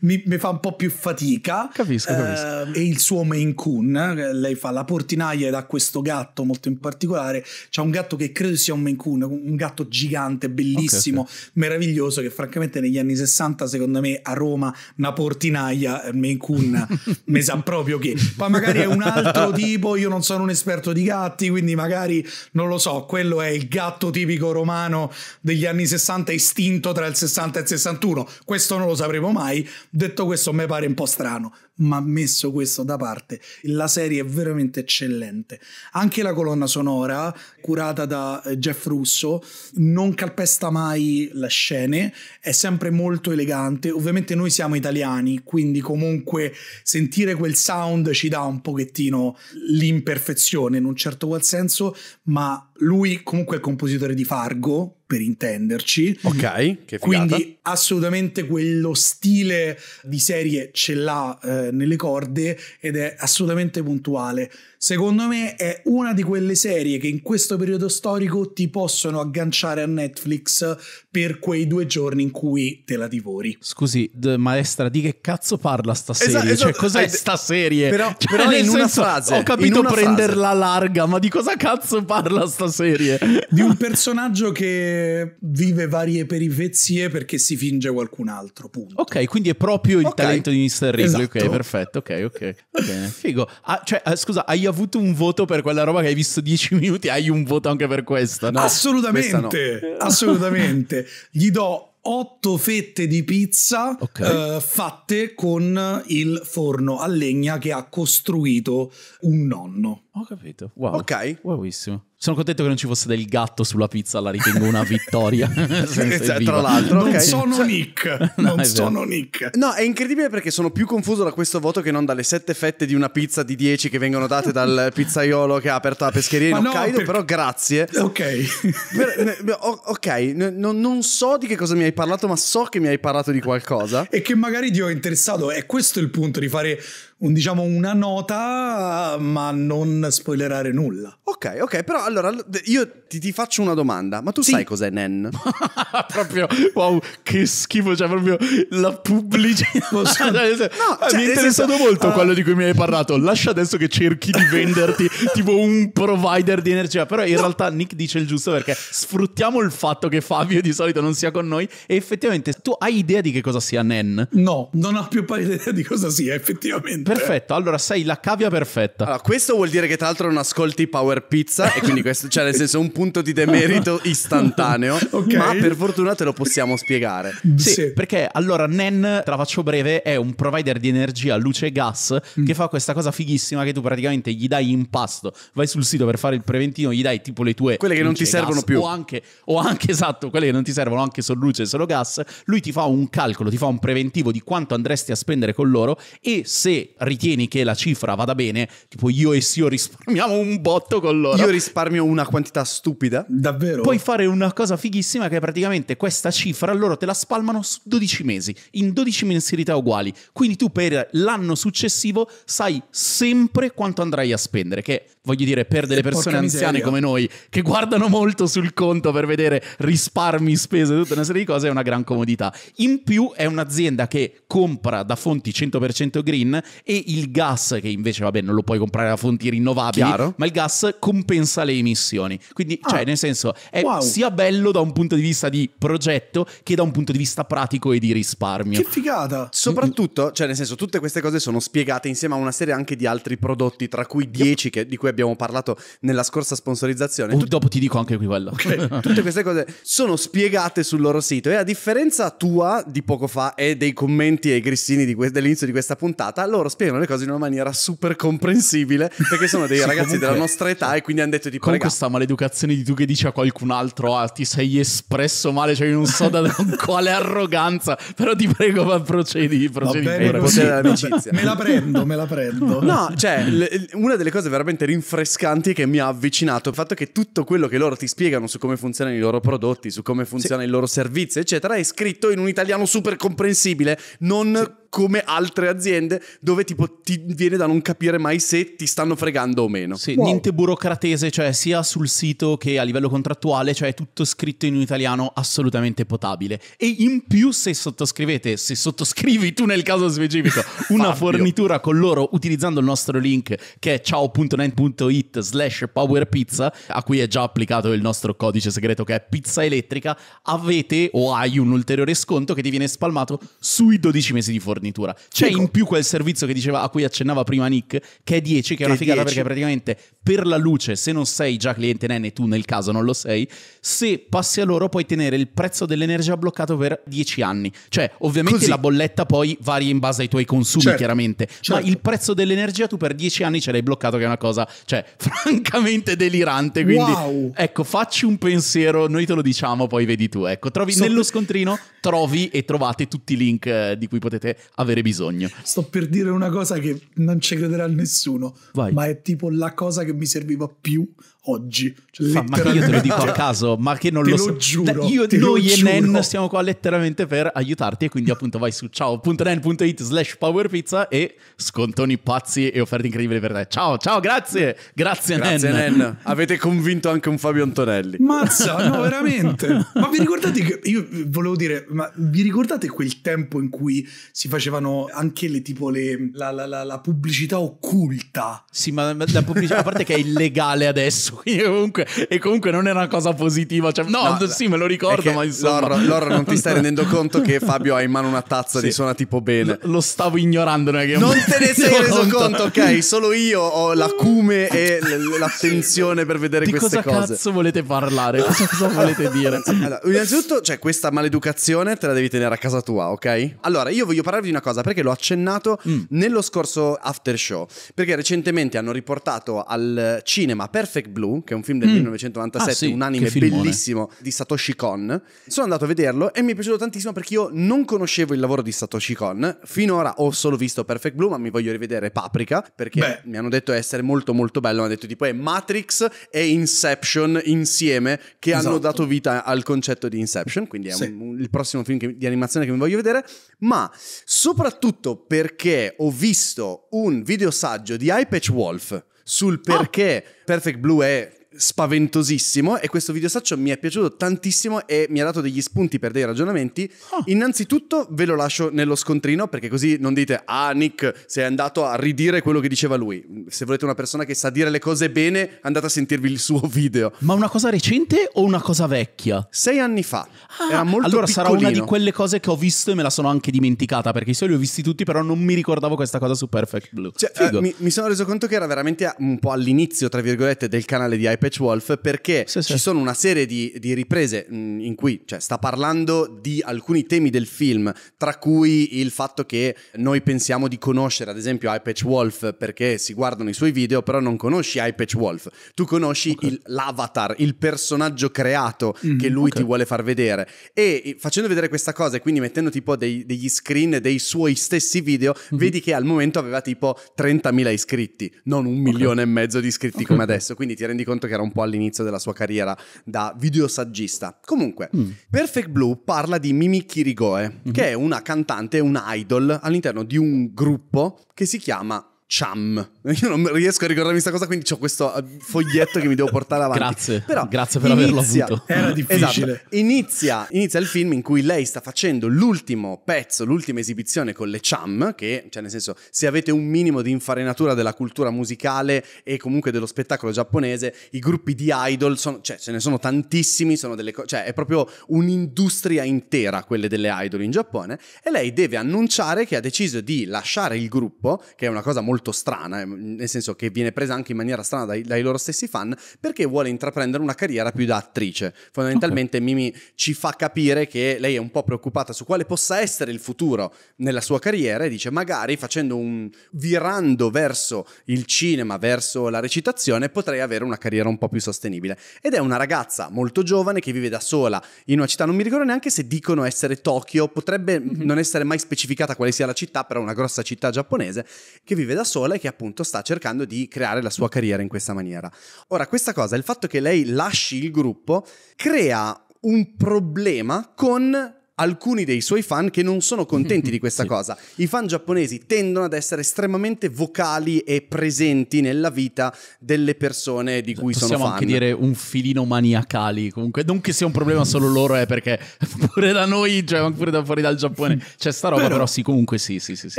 mi, mi, fa un po' più fatica. Capisco, capisco. Eh, e il suo Maine Coon, lei fa la portinaia da questo gatto molto in particolare. C'è un gatto che credo sia un Maine Coon, un gatto gigante, bellissimo, okay, okay. meraviglioso, che francamente negli anni 60 secondo me a Roma una portinaia eh, Maine Coon mi sa proprio che. Poi magari è un altro tipo, io non sono un esperto di gatti, quindi magari non lo so, quello è il gatto tipico romano degli anni 60 estinto tra il 60 e il 61. Questo non lo sapremo mai Detto questo, mi pare un po' strano ma messo questo da parte, la serie è veramente eccellente. Anche la colonna sonora, curata da eh, Jeff Russo, non calpesta mai le scene, è sempre molto elegante. Ovviamente noi siamo italiani, quindi comunque sentire quel sound ci dà un pochettino l'imperfezione in un certo qual senso, ma lui comunque è il compositore di Fargo, per intenderci. Ok, che Quindi assolutamente quello stile di serie ce l'ha eh, nelle corde ed è assolutamente puntuale. Secondo me è una di quelle serie che in questo periodo storico ti possono agganciare a Netflix per quei due giorni in cui te la divori. Scusi, maestra, di che cazzo parla sta serie? Cioè, esatto, esatto. Cioè, cos'è eh, sta serie? Però, cioè, però in senso, una frase. Ho capito prenderla frase. larga, ma di cosa cazzo parla sta serie? Di un personaggio che vive varie peripezie perché si finge qualcun altro, punto. Ok, quindi è proprio il okay. talento di Mr. Ripley. Esatto. Ok, perfetto, ok, ok. Bene, figo. Ah, cioè, eh, scusa, hai avuto un voto per quella roba che hai visto dieci minuti, hai un voto anche per questo. No, assolutamente, questa no. assolutamente. Gli do otto fette di pizza okay. uh, fatte con il forno a legna che ha costruito un nonno. Ho capito. Wow. Ok. Wowissimo. Sono contento che non ci fosse del gatto sulla pizza, la ritengo una vittoria. tra l'altro, non okay. sono cioè, Nick. Cioè, non no, sono Nick. No, è incredibile perché sono più confuso da questo voto che non dalle sette fette di una pizza di 10 che vengono date dal pizzaiolo che ha aperto la pescheria in Ma Hokkaido. No, per... Però grazie. Ok. Per, ok, non, non so di che cosa mi hai parlato, ma so che mi hai parlato di qualcosa. E che magari ti ho interessato. È questo il punto di fare un, diciamo, una nota, ma non spoilerare nulla. Ok, ok, però allora io ti, ti faccio una domanda, ma tu sì. sai cos'è Nen? proprio, wow, che schifo, cioè proprio la pubblicità. Cioè, no, eh, cioè, mi è interessato molto uh... quello di cui mi hai parlato, lascia adesso che cerchi di venderti tipo un provider di energia, però in no. realtà Nick dice il giusto perché sfruttiamo il fatto che Fabio di solito non sia con noi e effettivamente tu hai idea di che cosa sia Nen? No, non ho più idea di cosa sia effettivamente perfetto. Allora sei la cavia perfetta. Allora, questo vuol dire che tra l'altro non ascolti Power Pizza e quindi questo, cioè nel senso, un punto di demerito istantaneo. okay. Ma per fortuna te lo possiamo spiegare. Sì, sì. perché allora NEN, te la faccio breve, è un provider di energia, luce e gas mm. che fa questa cosa fighissima che tu praticamente gli dai in pasto. Vai sul sito per fare il preventino, gli dai tipo le tue... Quelle che non ti servono gas, più. O anche, o anche, esatto, quelle che non ti servono anche solo luce e solo gas. Lui ti fa un calcolo, ti fa un preventivo di quanto andresti a spendere con loro e se ritieni che la cifra vada bene, tipo io e Sio risparmiamo un botto con loro. Io risparmio una quantità stupida. Davvero? Puoi fare una cosa fighissima che è praticamente questa cifra loro te la spalmano su 12 mesi, in 12 mensilità uguali. Quindi tu per l'anno successivo sai sempre quanto andrai a spendere, che voglio dire, per delle persone anziane come noi, che guardano molto sul conto per vedere risparmi, spese, tutta una serie di cose, è una gran comodità. In più è un'azienda che compra da fonti 100% green e il gas, che invece, vabbè, non lo puoi comprare da fonti rinnovabili, Chiaro. ma il gas compensa le emissioni. Quindi, cioè, ah, cioè, nel senso, è wow. sia bello da un punto di vista di progetto che da un punto di vista pratico e di risparmio. Che figata! Soprattutto, cioè, nel senso, tutte queste cose sono spiegate insieme a una serie anche di altri prodotti, tra cui 10 che, di cui abbiamo parlato nella scorsa sponsorizzazione. Tut- dopo ti dico anche qui quello. Okay. Tutte queste cose sono spiegate sul loro sito e a differenza tua di poco fa e dei commenti e grissini que- dell'inizio di questa puntata, loro spiegano le cose in una maniera super comprensibile perché sono dei sì, ragazzi comunque, della nostra età cioè, e quindi hanno detto di Con questa maleducazione di tu che dici a qualcun altro ah, ti sei espresso male, cioè non so da quale arroganza, però ti prego ma procedi, procedi. Va bene, sì. Me la prendo, me la prendo. No, cioè l- una delle cose veramente rinforzate rinfrescanti che mi ha avvicinato. Il fatto che tutto quello che loro ti spiegano su come funzionano i loro prodotti, su come funzionano sì. il loro servizi, eccetera, è scritto in un italiano super comprensibile, non sì come altre aziende dove tipo ti viene da non capire mai se ti stanno fregando o meno. Sì, wow. niente burocratese, cioè sia sul sito che a livello contrattuale, cioè è tutto scritto in un italiano assolutamente potabile. E in più se sottoscrivete, se sottoscrivi tu nel caso specifico, una fornitura con loro utilizzando il nostro link che è ciao.net.it slash powerpizza, a cui è già applicato il nostro codice segreto che è pizza elettrica, avete o hai un ulteriore sconto che ti viene spalmato sui 12 mesi di fornitura fornitura. C'è in più quel servizio diceva, a cui accennava prima Nick, che è 10, che è una figata 10. perché praticamente per la luce, se non sei già cliente NN, tu nel caso non lo sei, se passi a loro puoi tenere il prezzo dell'energia bloccato per 10 anni. Cioè, ovviamente Così. la bolletta poi varia in base ai tuoi consumi, certo. chiaramente, certo. ma il prezzo dell'energia tu per 10 anni ce l'hai bloccato, che è una cosa, cioè, francamente delirante. Quindi, wow. ecco, facci un pensiero, noi te lo diciamo, poi vedi tu. Ecco, trovi so... nello scontrino, trovi e trovate tutti i link eh, di cui potete avere bisogno. Sto per dire una cosa che non ci crederà nessuno, Vai. ma è tipo la cosa che mi serviva più oggi. Cioè, Fa, ma io te lo dico a caso, ma che non te lo, lo so. Giuro, io, noi e giuro. Nen siamo qua letteralmente per aiutarti e quindi appunto vai su ciao.nen.it slash powerpizza e scontoni pazzi e offerte incredibili per te. Ciao, ciao, grazie, grazie, grazie Nen. Nen. Avete convinto anche un Fabio Antonelli. Mazza, no veramente. Ma vi ricordate che, io eh, volevo dire, ma vi ricordate quel tempo in cui si facevano anche le tipo le, la, la, la, la pubblicità occulta? Sì, ma la pubblicità, a parte che è illegale adesso senso. comunque, e comunque non è una cosa positiva. Cioè, no, no, sì, me lo ricordo, ma insomma. Loro, non ti stai rendendo conto che Fabio ha in mano una tazza sì. di suona tipo bene. L- lo stavo ignorando. Non, che non te ne sei reso conto. ok? Solo io ho l'acume e l'attenzione per vedere di queste cosa cose. Cosa cazzo volete parlare? Cosa, cosa volete dire? Allora, innanzitutto, cioè, questa maleducazione te la devi tenere a casa tua, ok? Allora, io voglio parlarvi di una cosa perché l'ho accennato mm. nello scorso after show. Perché recentemente hanno riportato al cinema Perfect Blue Blu, che è un film del mm. 1997, ah, sì, un anime bellissimo di Satoshi Kon. Sono andato a vederlo e mi è piaciuto tantissimo perché io non conoscevo il lavoro di Satoshi Kon. Finora ho solo visto Perfect Blue, ma mi voglio rivedere Paprika perché Beh. mi hanno detto essere molto molto bello. Mi hanno detto tipo è Matrix e Inception insieme che esatto. hanno dato vita al concetto di Inception, quindi è sì. un, un, il prossimo film che, di animazione che mi voglio vedere, ma soprattutto perché ho visto un video saggio di Ipech Wolf sul ah. perché oh. Perfect Blue è spaventosissimo e questo video saccio mi è piaciuto tantissimo e mi ha dato degli spunti per dei ragionamenti. Oh. Innanzitutto ve lo lascio nello scontrino perché così non dite "Ah Nick, sei andato a ridire quello che diceva lui". Se volete una persona che sa dire le cose bene, andate a sentirvi il suo video. Ma una cosa recente o una cosa vecchia? Sei anni fa. Ah, Era molto allora piccolino. sarà una di quelle cose che ho visto e me la sono anche dimenticata perché i suoi li ho visti tutti, però non mi ricordavo questa cosa su Perfect Blue. Cioè, eh, mi, mi, sono reso conto che era veramente un po' all'inizio, tra virgolette, del canale di iPod Patch Wolf perché sì, ci sono una serie di, di riprese mm, in cui cioè, sta parlando di alcuni temi del film, tra cui il fatto che noi pensiamo di conoscere ad esempio Ipech Wolf perché si guardano i suoi video, però non conosci Ipech Wolf, tu conosci okay. il, l'avatar, il personaggio creato mm, che lui okay. ti vuole far vedere e facendo vedere questa cosa e quindi mettendo tipo dei, degli screen dei suoi stessi video, mm-hmm. vedi che al momento aveva tipo 30.000 iscritti, non un milione e mezzo di iscritti come adesso, quindi ti rendi conto che che era un po' all'inizio della sua carriera da videosaggista. Comunque, mm. Perfect Blue parla di Mimi Kirigoe, mm-hmm. che è una cantante, un idol all'interno di un gruppo che si chiama Cham. Io non riesco a ricordarmi questa cosa, quindi ho questo eh, foglietto che mi devo portare avanti. grazie, Però grazie per inizia, averlo avuto. Era esatto. difficile. Esatto, inizia, inizia, il film in cui lei sta facendo l'ultimo pezzo, l'ultima esibizione con le Cham, che, cioè nel senso, se avete un minimo di infarinatura della cultura musicale e comunque dello spettacolo giapponese, i gruppi di idol, sono, cioè ce ne sono tantissimi, sono delle co- cioè è proprio un'industria intera quelle delle idol in Giappone, e lei deve annunciare che ha deciso di lasciare il gruppo, che è una cosa molto molto strana, ehm, nel senso che viene presa anche in maniera strana dai, dai loro stessi fan, perché vuole intraprendere una carriera più da attrice. Fondamentalmente okay. Mimi ci fa capire che lei è un po' preoccupata su quale possa essere il futuro nella sua carriera e dice magari facendo un virando verso il cinema, verso la recitazione, potrei avere una carriera un po' più sostenibile. Ed è una ragazza molto giovane che vive da sola in una città, non mi ricordo neanche se dicono essere Tokyo, potrebbe mm-hmm. non essere mai specificata quale sia la città, però è una grossa città giapponese che vive da da sola e che appunto sta cercando di creare la sua carriera in questa maniera. Ora, questa cosa, il fatto che lei lasci il gruppo, crea un problema con alcuni dei suoi fan che non sono contenti di questa sì. cosa. I fan giapponesi tendono ad essere estremamente vocali e presenti nella vita delle persone di cui Possiamo sono fan. Possiamo anche dire un filino maniacali, comunque, non che sia un problema solo loro, eh, perché pure da noi, cioè pure da fuori dal Giappone, c'è sta roba, però, però sì, comunque sì, sì, sì. sì.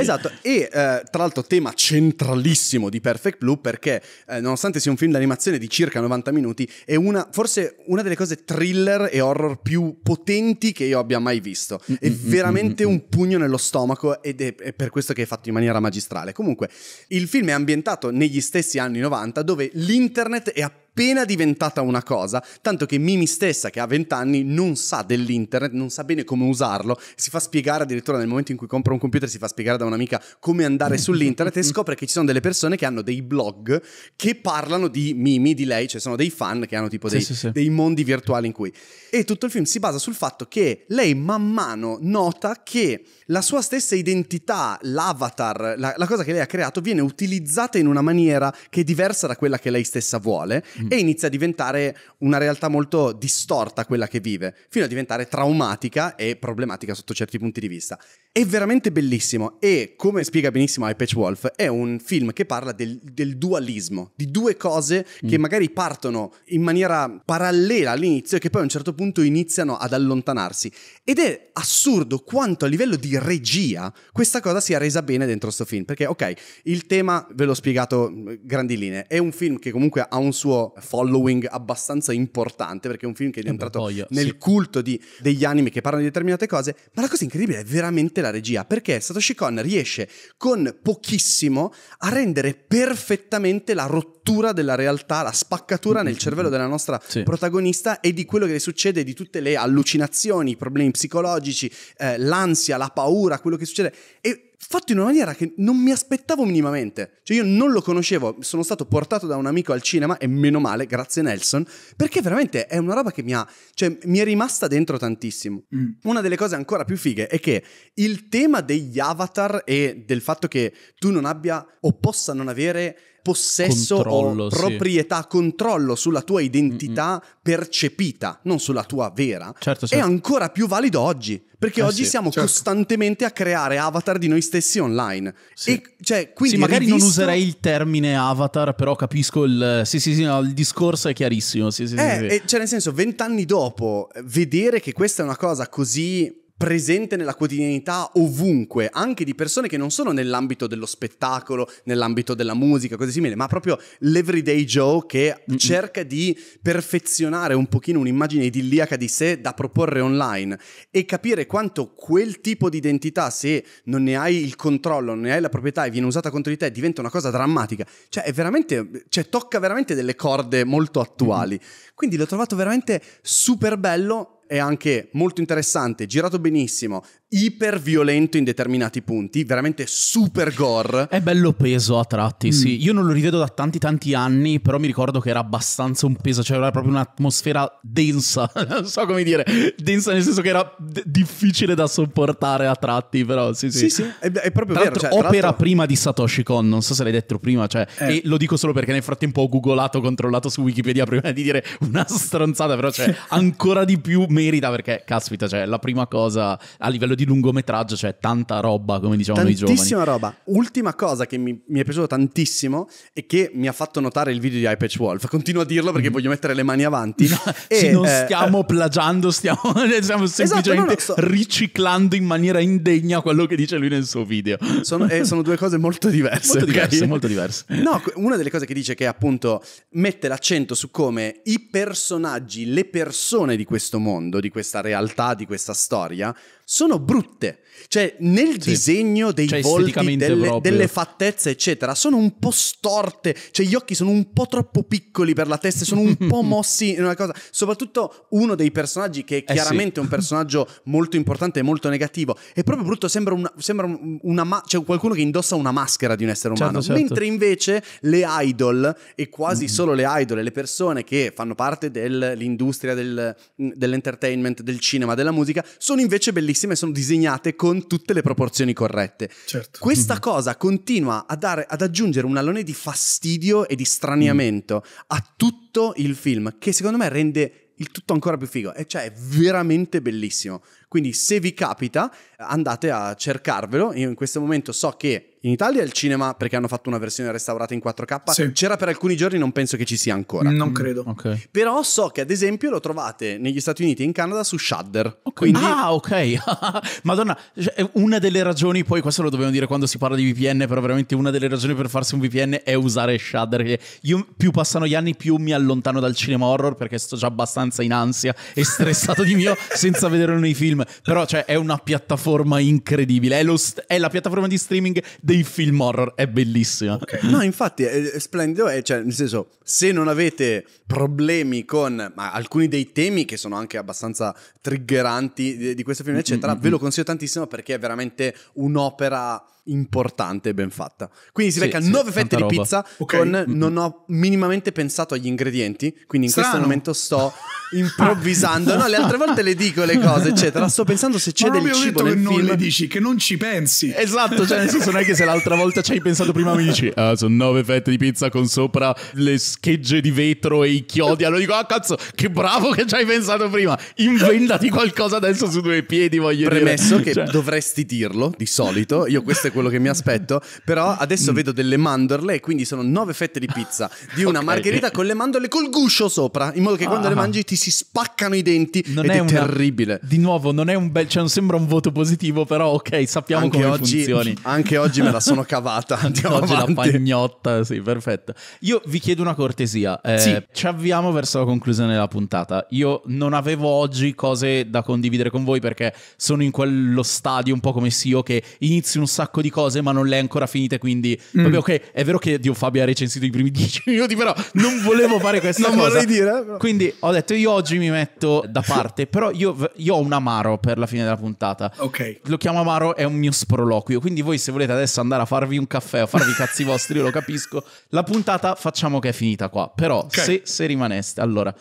Esatto, e eh, tra l'altro tema centralissimo di Perfect Blue perché eh, nonostante sia un film d'animazione di circa 90 minuti, è una, forse una delle cose thriller e horror più potenti che io abbia mai visto visto. Mm, è mm, mm, veramente un pugno nello stomaco ed è, è per questo che è fatto in maniera magistrale. Comunque, il film è ambientato negli stessi anni 90 dove l'internet è appena appena diventata una cosa, tanto che Mimi stessa, che ha 20 anni, non sa dell'internet, non sa bene come usarlo, si fa spiegare addirittura nel momento in cui compra un computer, si fa spiegare da un'amica come andare sull'internet e scopre che ci sono delle persone che hanno dei blog che parlano di Mimi, di lei, cioè sono dei fan che hanno tipo dei, sì, sì, sì. dei mondi virtuali in cui... E tutto il film si basa sul fatto che lei man mano nota che la sua stessa identità, l'avatar, la, la cosa che lei ha creato, viene utilizzata in una maniera che è diversa da quella che lei stessa vuole Mm-hmm. e inizia a diventare una realtà molto distorta quella che vive, fino a diventare traumatica e problematica sotto certi punti di vista. È veramente bellissimo e, come spiega benissimo I Patch Wolf, è un film che parla del, del dualismo, di due cose mm. che magari partono in maniera parallela all'inizio e che poi a un certo punto iniziano ad allontanarsi. Ed è assurdo quanto a livello di regia questa cosa sia resa bene dentro questo film, perché ok, il tema ve l'ho spiegato mm, grandi linee, è un film che comunque ha un suo following abbastanza importante, perché è un film che è entrato nel sì. culto di, degli anime che parlano di determinate cose, ma la cosa incredibile è veramente la regia, perché Satoshi Kon riesce con pochissimo a rendere perfettamente la rottura della realtà, la spaccatura nel cervello della nostra sì. protagonista e di quello che le succede, di tutte le allucinazioni, i problemi psicologici, eh, l'ansia, la paura, quello che succede. E fatto in una maniera che non mi aspettavo minimamente. Cioè io non lo conoscevo, sono stato portato da un amico al cinema e meno male, grazie Nelson, perché veramente è una roba che mi ha, cioè mi è rimasta dentro tantissimo. Mm. Una delle cose ancora più fighe è che il tema degli avatar e del fatto che tu non abbia o possa non avere possesso controllo, o proprietà, sì. controllo sulla tua identità Mm-mm. percepita, non sulla tua vera, certo, certo. è ancora più valido oggi. Perché eh oggi sì, siamo certo. costantemente a creare avatar di noi stessi online. Sì. E cioè, quindi sì, magari rivisto... non userei il termine avatar, però capisco il. Sì, sì, sì, no, il discorso è chiarissimo. Sì, sì, eh, sì, sì. E, cioè, nel senso, vent'anni dopo, eh, vedere che questa è una cosa così presente nella quotidianità ovunque, anche di persone che non sono nell'ambito dello spettacolo, nell'ambito della musica, cose simili, ma proprio l'everyday Joe che Mm-mm. cerca di perfezionare un pochino un'immagine idilliaca di sé da proporre online e capire quanto quel tipo di identità, se non ne hai il controllo, non ne hai la proprietà e viene usata contro di te, diventa una cosa drammatica. Cioè, è veramente, cioè, tocca veramente delle corde molto attuali. Mm-hmm. Quindi l'ho trovato veramente super bello è anche molto interessante, girato benissimo, iper violento in determinati punti, veramente super gore. È bello peso a tratti, mm. sì. Io non lo rivedo da tanti tanti anni, però mi ricordo che era abbastanza un peso, cioè era proprio un'atmosfera densa, non so come dire, densa nel senso che era d- difficile da sopportare a tratti, però sì sì. Sì, sì è, è, proprio tra vero. Cioè, opera l'altro... prima di Satoshi Kon, non so se l'hai detto prima, cioè, eh. e lo dico solo perché nel frattempo ho googolato, controllato su Wikipedia prima di dire una stronzata, però cioè ancora di più... Me- merita perché, caspita, cioè, la prima cosa a livello di lungometraggio, cioè tanta roba, come diciamo i giovani. Tantissima roba. Ultima cosa che mi, mi, è piaciuto tantissimo e che mi ha fatto notare il video di Ipatch Wolf. Continuo a dirlo perché mm. voglio mettere le mani avanti. No, e, non eh, stiamo eh, plagiando, stiamo, cioè, stiamo semplicemente esatto, no, no, so. riciclando in maniera indegna quello che dice lui nel suo video. Sono, eh, sono due cose molto diverse. Molto diverse, okay? molto diverse. No, una delle cose che dice è che appunto mette l'accento su come i personaggi, le persone di questo mondo, mondo, di questa realtà, di questa storia, sono brutte. Cioè, nel sì. disegno dei cioè, volti, delle, delle, fattezze, eccetera, sono un po' storte. Cioè, gli occhi sono un po' troppo piccoli per la testa, sono un po' mossi in una cosa. Soprattutto uno dei personaggi, che è chiaramente eh sì. un personaggio molto importante e molto negativo, è proprio brutto. Sembra, una, sembra una ma- cioè qualcuno che indossa una maschera di un essere certo, umano. Certo, certo. Mentre invece le idol, e quasi mm. solo le idol, le persone che fanno parte dell'industria del, dell'entertainment, del cinema, della musica, sono invece bellissime bellissime, sono disegnate con tutte le proporzioni corrette. Certo. Questa mm. cosa continua a dare, ad aggiungere un alone di fastidio e di straniamento mm. a tutto il film, che secondo me rende il tutto ancora più figo. E cioè, è veramente bellissimo. Quindi se vi capita andate a cercarvelo. Io in questo momento so che in Italia il cinema, perché hanno fatto una versione restaurata in 4K, sì. c'era per alcuni giorni, non penso che ci sia ancora. Non credo. Mm, okay. Però so che ad esempio lo trovate negli Stati Uniti e in Canada su Shudder. Okay. Quindi... Ah, ok. Madonna, cioè, una delle ragioni, poi questo lo dobbiamo dire quando si parla di VPN, però veramente una delle ragioni per farsi un VPN è usare Shudder. Io più passano gli anni più mi allontano dal cinema horror perché sto già abbastanza in ansia e stressato di mio senza vederlo nei film però cioè, è una piattaforma incredibile, è, st- è, la piattaforma di streaming dei film horror, è bellissima. Okay. No, infatti è, è splendido, è, cioè, nel senso, se non avete problemi con alcuni dei temi che sono anche abbastanza triggeranti di, di questo film, mm, eccetera, mm-hmm. ve lo mm. consiglio tantissimo perché è veramente un'opera importante e ben fatta. Quindi si sì, becca 9 sì, fette di pizza okay. con mm, non ho minimamente pensato agli ingredienti, quindi in Strano. questo momento sto improvvisando. no, le altre volte le dico le cose, eccetera la sto pensando se c'è Ma del cibo detto nel che film. non le dici, che non ci pensi. Esatto, cioè nel senso non è che se l'altra volta ci hai pensato prima mi dici "Ah, sono nove fette di pizza con sopra le schegge di vetro e i chiodi". Allora dico "Ah, cazzo, che bravo che ci hai pensato prima. Inventati qualcosa adesso su due piedi, voglio Premesso dire". Premesso che cioè dovresti dirlo di solito, io questo è quello che mi aspetto, però adesso mm. vedo delle mandorle e quindi sono nove fette di pizza di una okay. margherita con le mandorle col guscio sopra, in modo che quando le ah. mangi ti si spaccano i denti non ed è, è terribile. Di nuovo non è un bel, cioè, non sembra un voto positivo, però ok, sappiamo anche come oggi, funzioni. Anche oggi me la sono cavata. anche oggi avanti. la pagnotta, sì, perfetto. Io vi chiedo una cortesia. Eh, sì. Ci avviamo verso la conclusione della puntata. Io non avevo oggi cose da condividere con voi perché sono in quello stadio un po' come Sio che inizi un sacco di cose ma non le è ancora finite, quindi mm. vabbè, ok, è vero che Dio Fabio ha recensito i primi dieci minuti, però non volevo fare questa non cosa. Non vorrei dire. Eh, però. Quindi ho detto io oggi mi metto da parte, però io, io ho una mano Amaro per la fine della puntata. Ok. Lo chiamo Amaro, è un mio sproloquio. Quindi voi se volete adesso andare a farvi un caffè o farvi i cazzi vostri, io lo capisco. La puntata facciamo che è finita qua. Però okay. se, se rimaneste, allora...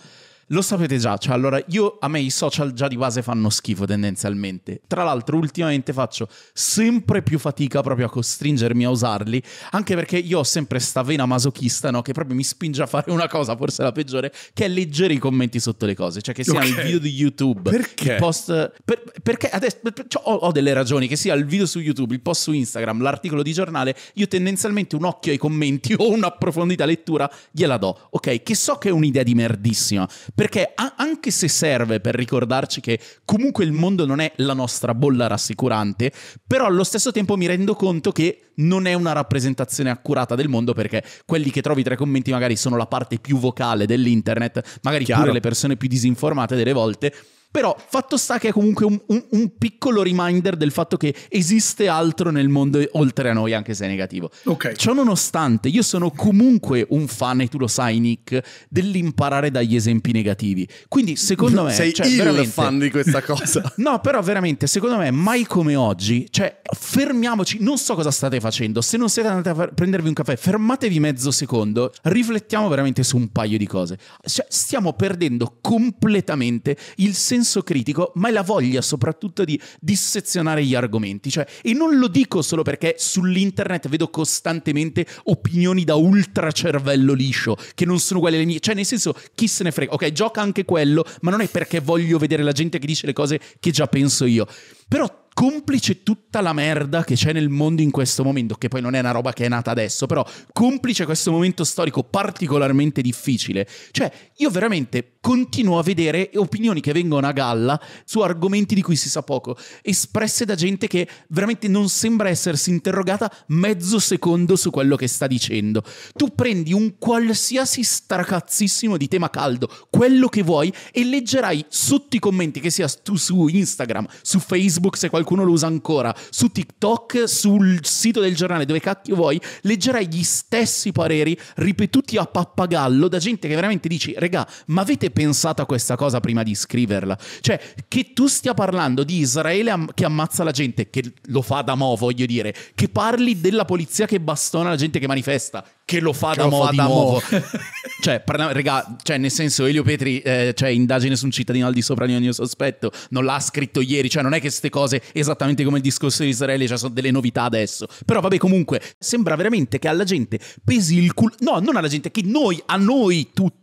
Lo sapete già, cioè allora io a me i social già di base fanno schifo tendenzialmente. Tra l'altro ultimamente faccio sempre più fatica proprio a costringermi a usarli, anche perché io ho sempre sta vena masochista, no, che proprio mi spinge a fare una cosa, forse la peggiore, che è leggere i commenti sotto le cose, cioè che sia okay. il video di YouTube, perché? il post per, perché adesso cioè, ho, ho, delle ragioni che sia il video su YouTube, il post su Instagram, l'articolo di giornale, io tendenzialmente un occhio ai commenti o un'approfondita lettura gliela do. Ok, che so che è un'idea di merdissima perché anche se serve per ricordarci che comunque il mondo non è la nostra bolla rassicurante, però allo stesso tempo mi rendo conto che non è una rappresentazione accurata del mondo perché quelli che trovi tra i commenti magari sono la parte più vocale dell'internet, magari Chiaro. pure le persone più disinformate delle volte però fatto sta che è comunque un, un, un piccolo reminder del fatto che esiste altro nel mondo oltre a noi, anche se è negativo. Okay. Ciò nonostante, io sono comunque un fan, e tu lo sai, Nick, dell'imparare dagli esempi negativi. Quindi, secondo me. Sei cioè, il fan di questa cosa. no, però veramente, secondo me, mai come oggi, cioè, fermiamoci. Non so cosa state facendo. Se non siete andati a prendervi un caffè, fermatevi mezzo secondo, riflettiamo veramente su un paio di cose. Cioè, stiamo perdendo completamente il senso senso critico, ma è la voglia soprattutto di dissezionare gli argomenti. Cioè, e non lo dico solo perché sull'internet vedo costantemente opinioni da ultra cervello liscio, che non sono uguali alle mie. Cioè, nel senso, chi se ne frega? Ok, gioca anche quello, ma non è perché voglio vedere la gente che dice le cose che già penso io. Però complice tutta la merda che c'è nel mondo in questo momento, che poi non è una roba che è nata adesso, però complice questo momento storico particolarmente difficile. Cioè, io veramente continuo a vedere opinioni che vengono a galla su argomenti di cui si sa poco, espresse da gente che veramente non sembra essersi interrogata mezzo secondo su quello che sta dicendo. Tu prendi un qualsiasi stracazzissimo di tema caldo, quello che vuoi, e leggerai sotto i commenti, che sia tu su Instagram, su Facebook, Facebook, se qualcuno lo usa ancora, su TikTok, sul sito del giornale, dove cacchio vuoi, leggerai gli stessi pareri ripetuti a pappagallo da gente che veramente dici, regà, ma avete pensato a questa cosa prima di scriverla? Cioè, che tu stia parlando di Israele am- che ammazza la gente, che lo fa da mo, voglio dire, che parli della polizia che bastona la gente che manifesta, che lo fa che da mo' fa di da nuovo. cioè, parla- regà, cioè, nel senso, Elio Petri, eh, cioè, indagine su un cittadino al di sopra di ogni sospetto, non l'ha scritto ieri, cioè, non è che queste cose, esattamente come il discorso di Israele, cioè, sono delle novità adesso. Però, vabbè, comunque, sembra veramente che alla gente pesi il culo, no, non alla gente, che noi, a noi tutti,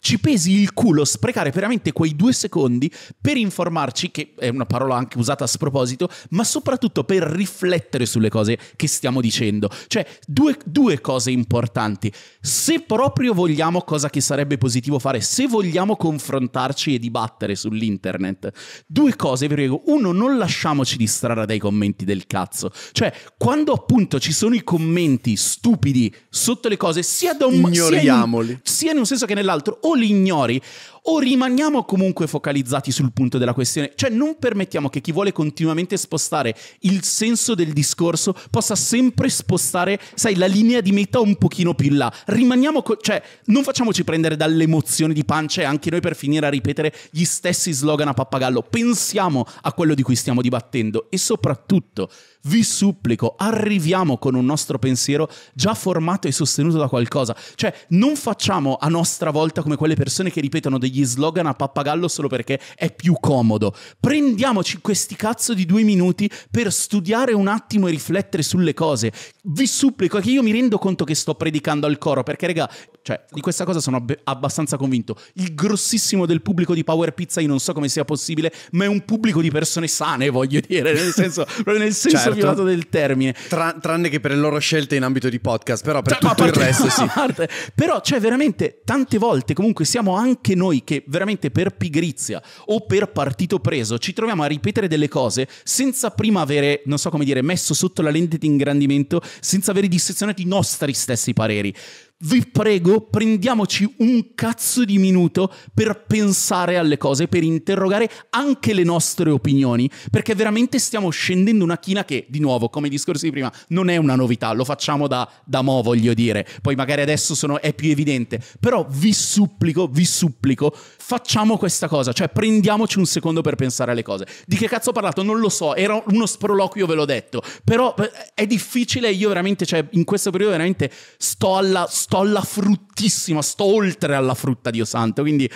ci pesi il culo sprecare veramente quei due secondi per informarci, che è una parola anche usata a sproposito, ma soprattutto per riflettere sulle cose che stiamo dicendo. Cioè, due, due cose importanti importanti. Se proprio vogliamo, cosa che sarebbe positivo fare, se vogliamo confrontarci e dibattere sull'internet, due cose vi prego. Uno, non lasciamoci distrarre dai commenti del cazzo. Cioè, quando appunto ci sono i commenti stupidi sotto le cose, sia da un... Ignoriamoli. Sia in, sia in un senso che nell'altro, o li ignori o rimaniamo comunque focalizzati sul punto della questione, cioè non permettiamo che chi vuole continuamente spostare il senso del discorso possa sempre spostare, sai, la linea di meta un pochino più in là. Rimaniamo, co- cioè, non facciamoci prendere dall'emozione di pancia e anche noi per finire a ripetere gli stessi slogan a pappagallo. Pensiamo a quello di cui stiamo dibattendo e soprattutto vi supplico, arriviamo con un nostro pensiero già formato e sostenuto da qualcosa. Cioè, non facciamo a nostra volta come quelle persone che ripetono degli slogan a pappagallo solo perché è più comodo. Prendiamoci questi cazzo di due minuti per studiare un attimo e riflettere sulle cose. Vi supplico è che io mi rendo conto che sto predicando al coro, perché, raga, cioè, di questa cosa sono ab- abbastanza convinto. Il grossissimo del pubblico di Power Pizza, io non so come sia possibile, ma è un pubblico di persone sane, voglio dire, nel senso, nel senso cioè, certo. violato del termine. Tra, tranne che per le loro scelte in ambito di podcast, però per cioè, tutto il resto sì. Parte. Però cioè veramente tante volte comunque siamo anche noi che veramente per pigrizia o per partito preso ci troviamo a ripetere delle cose senza prima avere, non so come dire, messo sotto la lente di ingrandimento, senza avere dissezionato i nostri stessi pareri vi prego, prendiamoci un cazzo di minuto per pensare alle cose, per interrogare anche le nostre opinioni, perché veramente stiamo scendendo una china che, di nuovo, come i discorsi di prima, non è una novità, lo facciamo da, da mo', voglio dire, poi magari adesso sono, è più evidente, però vi supplico, vi supplico, facciamo questa cosa, cioè prendiamoci un secondo per pensare alle cose. Di che cazzo ho parlato? Non lo so, era uno sproloquio, ve l'ho detto, però eh, è difficile, io veramente, cioè in questo periodo veramente sto alla... Sto sto alla fruttissima, sto oltre alla frutta, Dio santo. Quindi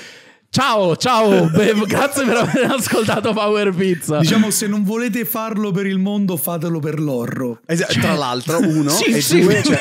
Ciao, ciao, Beh, grazie per aver ascoltato Power Pizza. Diciamo, se non volete farlo per il mondo, fatelo per l'orro. Cioè, tra l'altro, uno sì, e sì, due, cioè,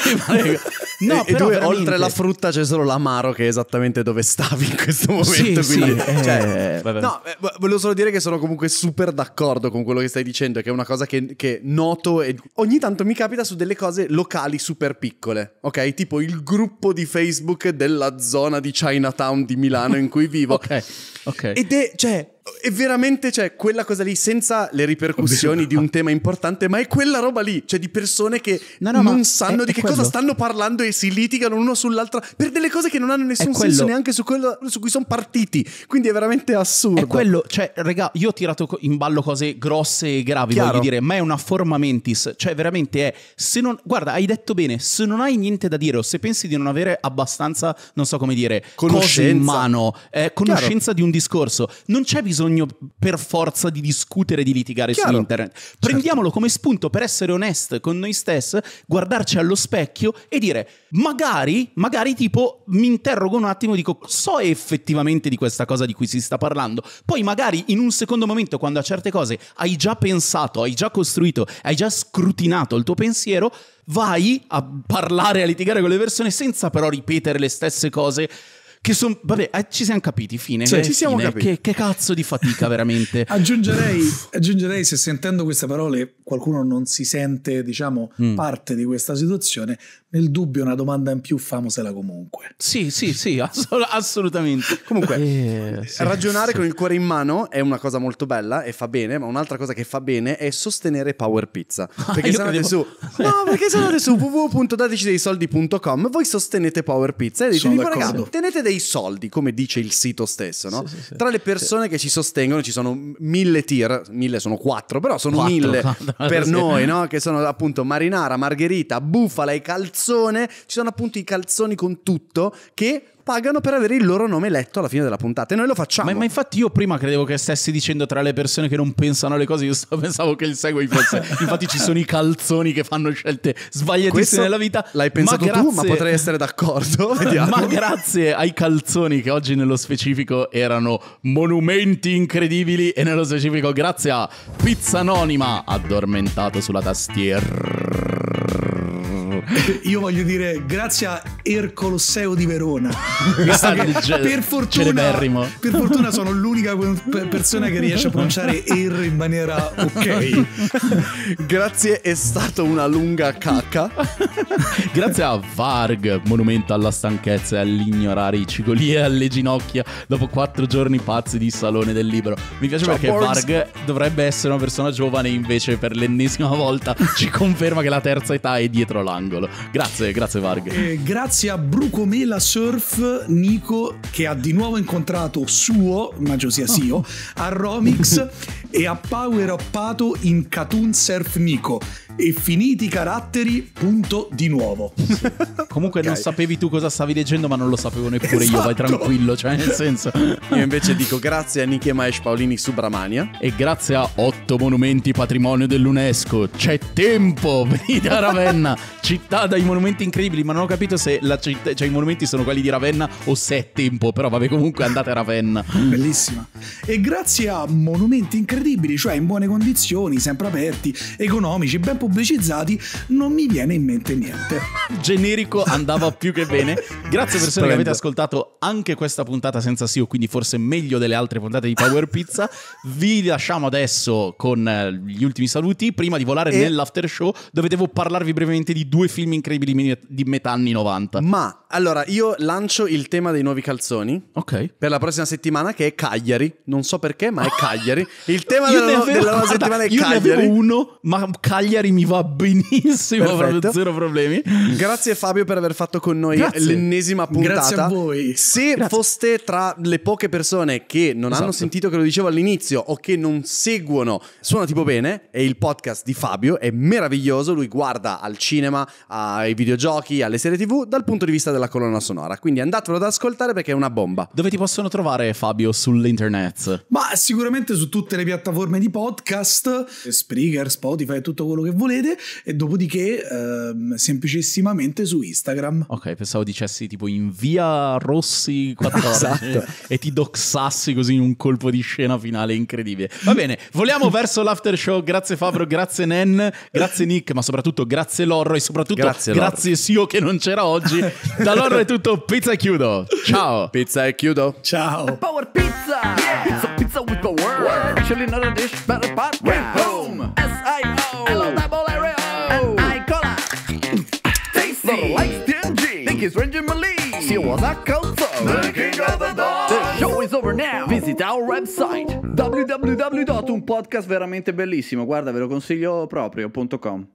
no, e, due oltre la frutta c'è solo l'amaro che è esattamente dove stavi in questo momento. Sì, quindi, sì, eh, cioè, eh, no, volevo solo dire che sono comunque super d'accordo con quello che stai dicendo, che è una cosa che, che noto e ogni tanto mi capita su delle cose locali super piccole, ok? Tipo il gruppo di Facebook della zona di Chinatown di Milano in cui vivo ok, ok. Ed è, cioè, è veramente, cioè, quella cosa lì senza le ripercussioni di un tema importante, ma è quella roba lì, cioè di persone che no, no, non sanno è, di è che quello. cosa stanno parlando e si litigano uno sull'altro per delle cose che non hanno nessun senso neanche su quello su cui sono partiti. Quindi è veramente assurdo. È quello, cioè, raga, io ho tirato in ballo cose grosse e gravi, Chiaro. voglio dire, ma è una forma mentis, cioè veramente è se non guarda, hai detto bene, se non hai niente da dire o se pensi di non avere abbastanza, non so come dire, conoscenza in mano, eh, conoscenza Chiaro. di un discorso, non c'è bisogno bisogno per forza di discutere, di litigare Chiaro. su internet. Prendiamolo certo. come spunto per essere onesti con noi stessi, guardarci allo specchio e dire magari, magari tipo mi interrogo un attimo, dico so effettivamente di questa cosa di cui si sta parlando. Poi magari in un secondo momento quando a certe cose hai già pensato, hai già costruito, hai già scrutinato il tuo pensiero, vai a parlare, a litigare con le persone senza però ripetere le stesse cose che sono, vabbè, eh, ci siamo capiti, fine. Sì, ci siamo fine. capiti. Che, che, cazzo di fatica, veramente. aggiungerei, aggiungerei, se sentendo queste parole qualcuno non si sente, diciamo, mm. parte di questa situazione, nel dubbio una domanda in più famosela comunque. Sì, sì, sì, assol assolutamente. comunque, eh, sì, ragionare sì. con il cuore in mano è una cosa molto bella e fa bene, ma un'altra cosa che fa bene è sostenere Power Pizza. Ah, perché ah, se andate su... No, perché se andate su www.datecideissoldi.com voi sostenete Power Pizza e dite, ragazzi, tenete dei dei soldi, come dice il sito stesso, no? sì, sì, Tra le persone che ci sostengono ci sono mille tier, mille sono quattro, però sono quattro, mille quattro, per noi, no? Che sono appunto Marinara, Margherita, Bufala e Calzone. Ci sono appunto i calzoni con tutto che pagano per avere il loro nome letto alla fine della puntata. E noi lo facciamo. Ma, ma infatti io prima credevo che stessi dicendo tra le persone che non pensano alle cose, io pensavo che il segway fosse. infatti ci sono i calzoni che fanno scelte sbagliatissime Questo nella vita. L'hai pensato ma grazie... tu, ma potrei essere d'accordo. ma grazie ai calzoni che oggi nello specifico erano monumenti incredibili e nello specifico grazie a Pizza Anonima addormentato sulla tastiera. io voglio dire grazie a Er Colosseo di Verona. per, fortuna, per fortuna sono l'unica persona che riesce a pronunciare Er in maniera ok. grazie, è stata una lunga cacca. grazie a Varg, monumento alla stanchezza e all'ignorare i cigoli e alle ginocchia dopo quattro giorni pazzi di salone del libro. Mi piace Ciao, perché Borgs. Varg dovrebbe essere una persona giovane invece per l'ennesima volta ci conferma che la terza età è dietro l'angolo d'accordo. Grazie, grazie Varg. Eh, grazie a Brucomela Surf, Nico, che ha di nuovo incontrato suo, immagino sia oh. Ah. Sio, a Romix. e ha power uppato in Katun Surf Nico e finiti i caratteri, punto di nuovo. Comunque okay. non sapevi tu cosa stavi leggendo, ma non lo sapevo neppure esatto. io, vai esatto. tranquillo, cioè nel senso. io invece dico grazie a Niki Mahesh Paolini Subramania e grazie a otto monumenti patrimonio dell'UNESCO. C'è tempo, venite a Ravenna, città dai monumenti incredibili, ma non ho capito se citt- cioè, i monumenti sono quelli di Ravenna o se è tempo, però vabbè comunque andate a Ravenna. Bellissima. E grazie a monumenti incredibili terribili, cioè in buone condizioni, sempre aperti, economici, ben pubblicizzati, non mi viene in mente niente. Generico andava più che bene. Grazie persone Spendo. che avete ascoltato anche questa puntata senza SEO, quindi forse meglio delle altre puntate di Power Pizza. Vi lasciamo adesso con eh, gli ultimi saluti. Prima di volare e... nell'after show, dove devo parlarvi brevemente di due film incredibili di metà anni 90. Ma allora, io lancio il tema dei nuovi calzoni. Ok. Per la prossima settimana, che è Cagliari. Non so perché, ma è ah! Cagliari. Il tema della, avevo, della nuova settimana è io Cagliari. Io ne avevo uno, ma Cagliari mi va benissimo. Perfetto. Zero problemi. Grazie, Fabio, per aver fatto con noi Grazie. l'ennesima puntata. Grazie a voi. Se Grazie. foste tra le poche persone che non esatto. hanno sentito che lo dicevo all'inizio o che non seguono Suona tipo bene, è il podcast di Fabio. È meraviglioso. Lui guarda al cinema, ai videogiochi, alle serie TV dal punto di vista della la colonna sonora. Quindi andatelo ad ascoltare perché è una bomba. Dove ti possono trovare, Fabio, sull'internet? Ma sicuramente su tutte le piattaforme di podcast, Springer, Spotify, tutto quello che volete. E dopodiché, ehm, semplicissimamente su Instagram. Ok, pensavo dicessi tipo in via Rossi 14 esatto. e ti doxassi così in un colpo di scena finale incredibile. Va bene, voliamo verso l'after show. Grazie, Fabio, grazie, Nen, grazie, Nick, ma soprattutto grazie, Lorro e soprattutto grazie, grazie Sio che non c'era oggi. Da Da loro è tutto, pizza e chiudo. Ciao. Pizza e chiudo. Ciao. power Pizza. Yeah. Pizza, pizza with the word. Chili not a dish, but a pot. home. S-I-O. Hello, double area. And I cola. Tasty. Like stingy. Think it's Ranger Malie. She was a council. The king of the dog. The show is over now. Visit our website. www. veramente bellissimo. Guarda, ve lo consiglio proprio.com.